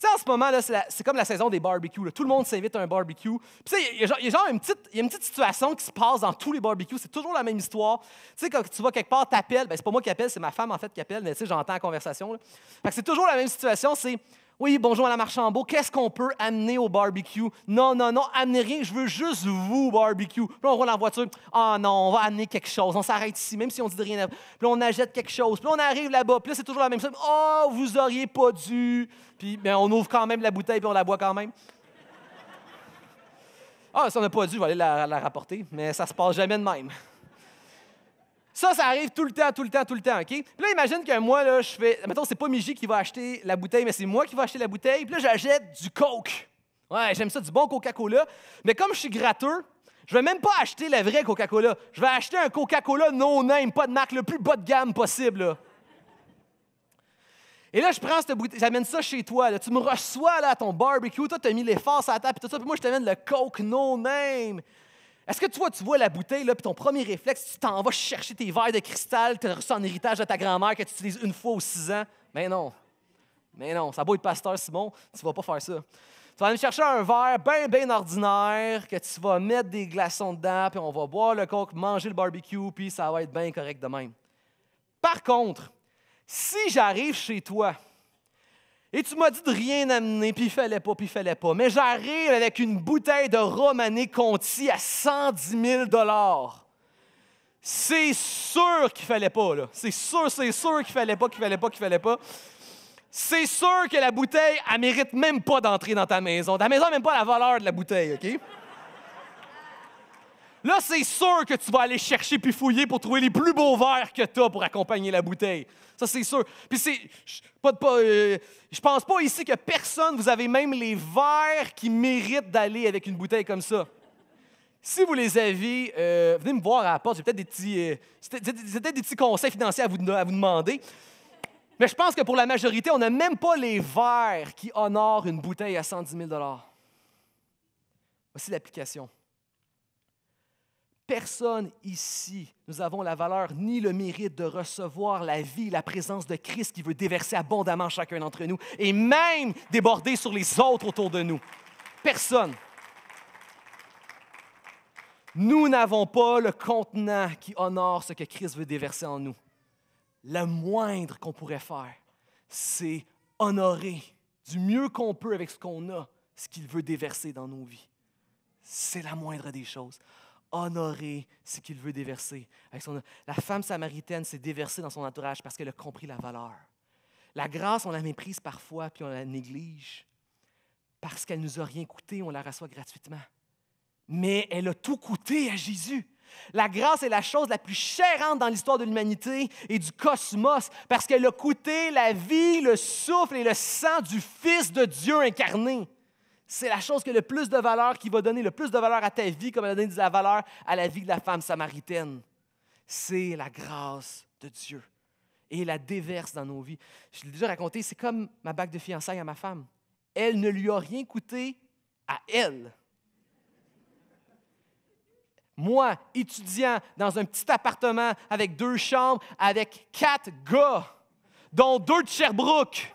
Tu sais, en ce moment, là, c'est, comme la saison des barbecues. Tout le monde s'invite à un barbecue. Puis, tu il y, a, une petite, situation qui se passe dans tous les barbecues. C'est toujours la même histoire. Tu sais, quand tu vas quelque part, t'appelles. Ben, c'est pas moi qui appelle, c'est ma femme, en fait, qui appelle. Mais, tu sais, j'entends la conversation. que c'est toujours la même situation. C'est oui, bonjour à la Marchambeau, Qu'est-ce qu'on peut amener au barbecue? Non, non, non, amenez rien. Je veux juste vous, barbecue. Puis là, on roule en voiture. Ah non, on va amener quelque chose. On s'arrête ici, même si on dit rien. Puis on achète quelque chose. Puis on arrive là-bas. Puis là, c'est toujours la même chose. Oh, vous auriez pas dû. Puis on ouvre quand même la bouteille, puis on la boit quand même. Ah, si on n'a pas dû, je vais aller la, la rapporter. Mais ça se passe jamais de même. Ça, ça arrive tout le temps, tout le temps, tout le temps, OK? Puis là, imagine que moi, là, je fais. Mettons, c'est pas Miji qui va acheter la bouteille, mais c'est moi qui vais acheter la bouteille. Puis là, j'achète du Coke. Ouais, j'aime ça, du bon Coca-Cola. Mais comme je suis gratteux, je vais même pas acheter la vraie Coca-Cola. Je vais acheter un Coca-Cola no name pas de marque, le plus bas de gamme possible, Et là, je prends cette bouteille, j'amène ça chez toi. Tu me reçois là, à ton barbecue, toi, tu as mis l'effort sur la table, puis tout ça, puis moi, je t'amène le Coke no name. Est-ce que toi, tu vois la bouteille, là, puis ton premier réflexe, tu t'en vas chercher tes verres de cristal, tu as reçus en héritage de ta grand-mère que tu utilises une fois aux six ans? Mais non. Mais non, ça beau être pasteur Simon, tu vas pas faire ça. Tu vas aller chercher un verre bien, bien ordinaire que tu vas mettre des glaçons dedans, puis on va boire le coke, manger le barbecue, puis ça va être bien correct de même. Par contre, si j'arrive chez toi, et tu m'as dit de rien amener, puis il fallait pas, puis il fallait pas. Mais j'arrive avec une bouteille de rhum Conti à 110 000 C'est sûr qu'il fallait pas, là. C'est sûr, c'est sûr qu'il fallait pas, qu'il fallait pas, qu'il fallait pas. C'est sûr que la bouteille, elle mérite même pas d'entrer dans ta maison. Ta maison n'a même pas la valeur de la bouteille, OK? Là, c'est sûr que tu vas aller chercher puis fouiller pour trouver les plus beaux verres que tu as pour accompagner la bouteille. Ça, c'est sûr. Puis c'est. Je ne euh, pense pas ici que personne, vous avez même les verres qui méritent d'aller avec une bouteille comme ça. Si vous les avez, euh, venez me voir à la porte. J'ai peut-être des petits, euh, des petits conseils financiers vous, à vous demander. Mais je pense que pour la majorité, on n'a même pas les verres qui honorent une bouteille à 110 000 Voici l'application. Personne ici, nous avons la valeur ni le mérite de recevoir la vie, la présence de Christ qui veut déverser abondamment chacun d'entre nous et même déborder sur les autres autour de nous. Personne. Nous n'avons pas le contenant qui honore ce que Christ veut déverser en nous. La moindre qu'on pourrait faire, c'est honorer du mieux qu'on peut avec ce qu'on a, ce qu'il veut déverser dans nos vies. C'est la moindre des choses honorer ce qu'il veut déverser. La femme samaritaine s'est déversée dans son entourage parce qu'elle a compris la valeur. La grâce, on la méprise parfois, puis on la néglige. Parce qu'elle ne nous a rien coûté, on la reçoit gratuitement. Mais elle a tout coûté à Jésus. La grâce est la chose la plus chère dans l'histoire de l'humanité et du cosmos parce qu'elle a coûté la vie, le souffle et le sang du Fils de Dieu incarné. C'est la chose qui a le plus de valeur, qui va donner le plus de valeur à ta vie, comme elle a donné de la valeur à la vie de la femme samaritaine. C'est la grâce de Dieu. Et la déverse dans nos vies. Je l'ai déjà raconté, c'est comme ma bague de fiançailles à ma femme. Elle ne lui a rien coûté à elle. Moi, étudiant dans un petit appartement avec deux chambres, avec quatre gars, dont deux de Sherbrooke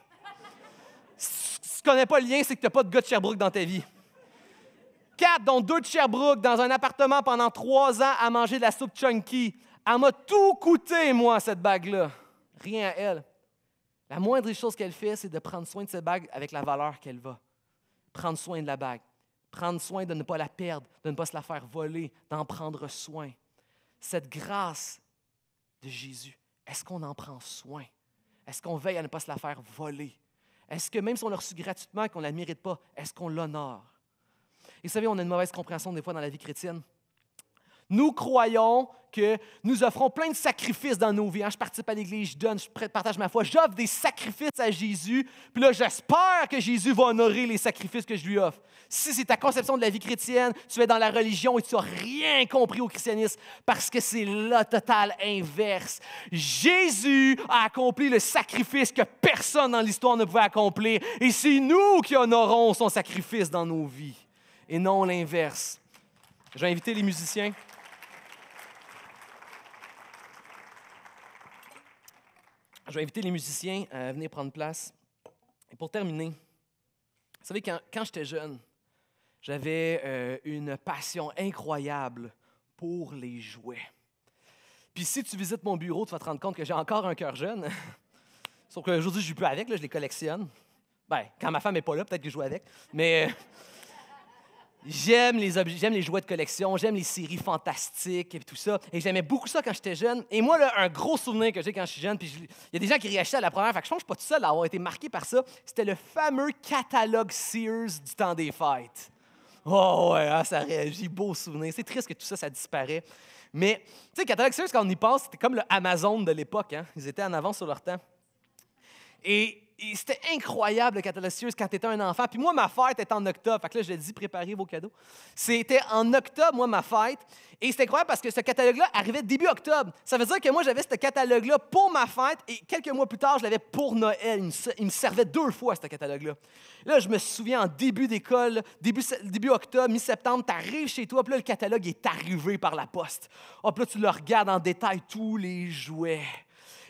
tu connais pas le lien, c'est que tu n'as pas de gars de Sherbrooke dans ta vie. Quatre, dont deux de Sherbrooke, dans un appartement pendant trois ans à manger de la soupe chunky. Elle m'a tout coûté, moi, cette bague-là. Rien à elle. La moindre chose qu'elle fait, c'est de prendre soin de cette bague avec la valeur qu'elle va. Prendre soin de la bague. Prendre soin de ne pas la perdre, de ne pas se la faire voler, d'en prendre soin. Cette grâce de Jésus, est-ce qu'on en prend soin? Est-ce qu'on veille à ne pas se la faire voler? Est-ce que même si on l'a reçu gratuitement et qu'on ne la mérite pas, est-ce qu'on l'honore? Et vous savez, on a une mauvaise compréhension des fois dans la vie chrétienne. Nous croyons que nous offrons plein de sacrifices dans nos vies. Hein, je participe à l'Église, je donne, je partage ma foi, j'offre des sacrifices à Jésus. Puis là, j'espère que Jésus va honorer les sacrifices que je lui offre. Si c'est ta conception de la vie chrétienne, tu es dans la religion et tu n'as rien compris au christianisme parce que c'est le total inverse. Jésus a accompli le sacrifice que personne dans l'histoire ne pouvait accomplir. Et c'est nous qui honorons son sacrifice dans nos vies et non l'inverse. Je vais inviter les musiciens. Je vais inviter les musiciens à venir prendre place. Et pour terminer, vous savez, quand, quand j'étais jeune, j'avais euh, une passion incroyable pour les jouets. Puis si tu visites mon bureau, tu vas te rendre compte que j'ai encore un cœur jeune. Sauf qu'aujourd'hui, je ne suis plus avec, je les collectionne. Ben, quand ma femme n'est pas là, peut-être que je joue avec. Mais. Euh, J'aime les objets, j'aime les jouets de collection, j'aime les séries fantastiques et tout ça. Et j'aimais beaucoup ça quand j'étais jeune. Et moi, là, un gros souvenir que j'ai quand je suis jeune, puis il y a des gens qui réagissaient à la première, fait je pense suis pas tout seul à avoir été marqué par ça. C'était le fameux catalogue Sears du temps des fêtes. Oh ouais, hein, ça réagit, beau souvenir. C'est triste que tout ça, ça disparaît. Mais, tu sais, catalogue Sears, quand on y pense, c'était comme le Amazon de l'époque. Hein. Ils étaient en avance sur leur temps. Et c'était incroyable, le quand tu étais un enfant. Puis moi, ma fête était en octobre. Fait que là, je l'ai dit, préparez vos cadeaux. C'était en octobre, moi, ma fête. Et c'était incroyable parce que ce catalogue-là arrivait début octobre. Ça veut dire que moi, j'avais ce catalogue-là pour ma fête et quelques mois plus tard, je l'avais pour Noël. Il me, servait deux fois, ce catalogue-là. Là, je me souviens, en début d'école, début, octobre, mi-septembre, tu arrives chez toi, puis là, le catalogue est arrivé par la poste. Hop, oh, là, tu le regardes en détail, tous les jouets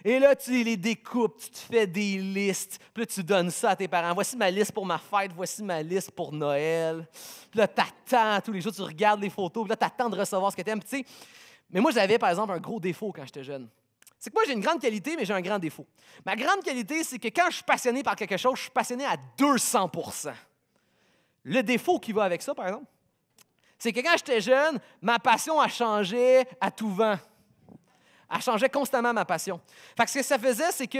et là, tu les découpes, tu te fais des listes. Puis là, tu donnes ça à tes parents. Voici ma liste pour ma fête, voici ma liste pour Noël. Puis là, t'attends tous les jours, tu regardes les photos. Puis là, t'attends de recevoir ce que t'aimes. tu mais moi, j'avais, par exemple, un gros défaut quand j'étais jeune. C'est que moi, j'ai une grande qualité, mais j'ai un grand défaut. Ma grande qualité, c'est que quand je suis passionné par quelque chose, je suis passionné à 200 Le défaut qui va avec ça, par exemple, c'est que quand j'étais jeune, ma passion a changé à tout vent. Elle changeait constamment ma passion. Fait que ce que ça faisait, c'est que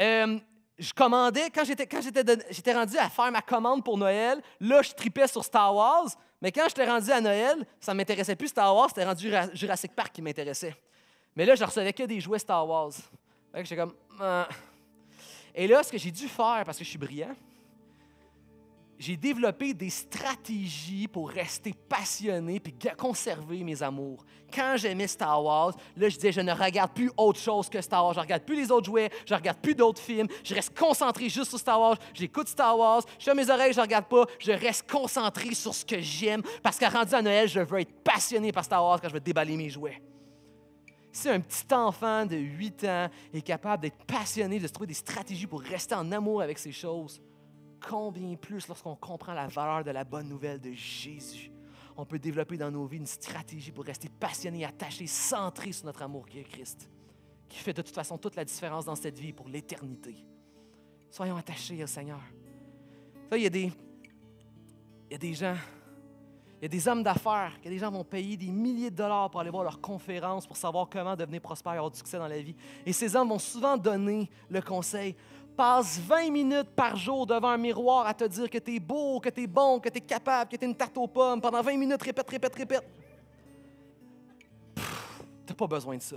euh, je commandais, quand j'étais rendu à faire ma commande pour Noël, là, je tripais sur Star Wars, mais quand j'étais rendu à Noël, ça ne m'intéressait plus Star Wars, c'était rendu Jurassic Park qui m'intéressait. Mais là, je recevais que des jouets Star Wars. j'étais comme. Ah. Et là, ce que j'ai dû faire, parce que je suis brillant, j'ai développé des stratégies pour rester passionné puis conserver mes amours. Quand j'aimais Star Wars, là, je disais, je ne regarde plus autre chose que Star Wars. Je regarde plus les autres jouets, je regarde plus d'autres films. Je reste concentré juste sur Star Wars. J'écoute Star Wars, je ferme mes oreilles, je regarde pas. Je reste concentré sur ce que j'aime parce qu'à rendu à Noël, je veux être passionné par Star Wars quand je vais déballer mes jouets. Si un petit enfant de 8 ans est capable d'être passionné, de se trouver des stratégies pour rester en amour avec ces choses, combien plus lorsqu'on comprend la valeur de la bonne nouvelle de Jésus. On peut développer dans nos vies une stratégie pour rester passionné, attaché, centré sur notre amour qui est Christ, qui fait de toute façon toute la différence dans cette vie pour l'éternité. Soyons attachés au Seigneur. il y a des, il y a des gens il y a des hommes d'affaires, que des gens vont payer des milliers de dollars pour aller voir leur conférence, pour savoir comment devenir prospère et avoir du succès dans la vie. Et ces hommes vont souvent donner le conseil Passe 20 minutes par jour devant un miroir à te dire que tu es beau, que tu es bon, que tu es capable, que tu es une tarte aux pommes. Pendant 20 minutes, répète, répète, répète. Tu pas besoin de ça.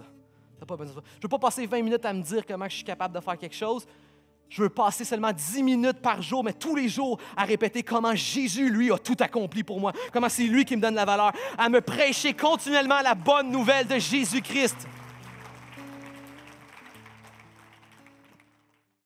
pas besoin de ça. Je veux pas passer 20 minutes à me dire comment je suis capable de faire quelque chose. Je veux passer seulement 10 minutes par jour, mais tous les jours, à répéter comment Jésus, lui, a tout accompli pour moi, comment c'est lui qui me donne la valeur, à me prêcher continuellement la bonne nouvelle de Jésus-Christ.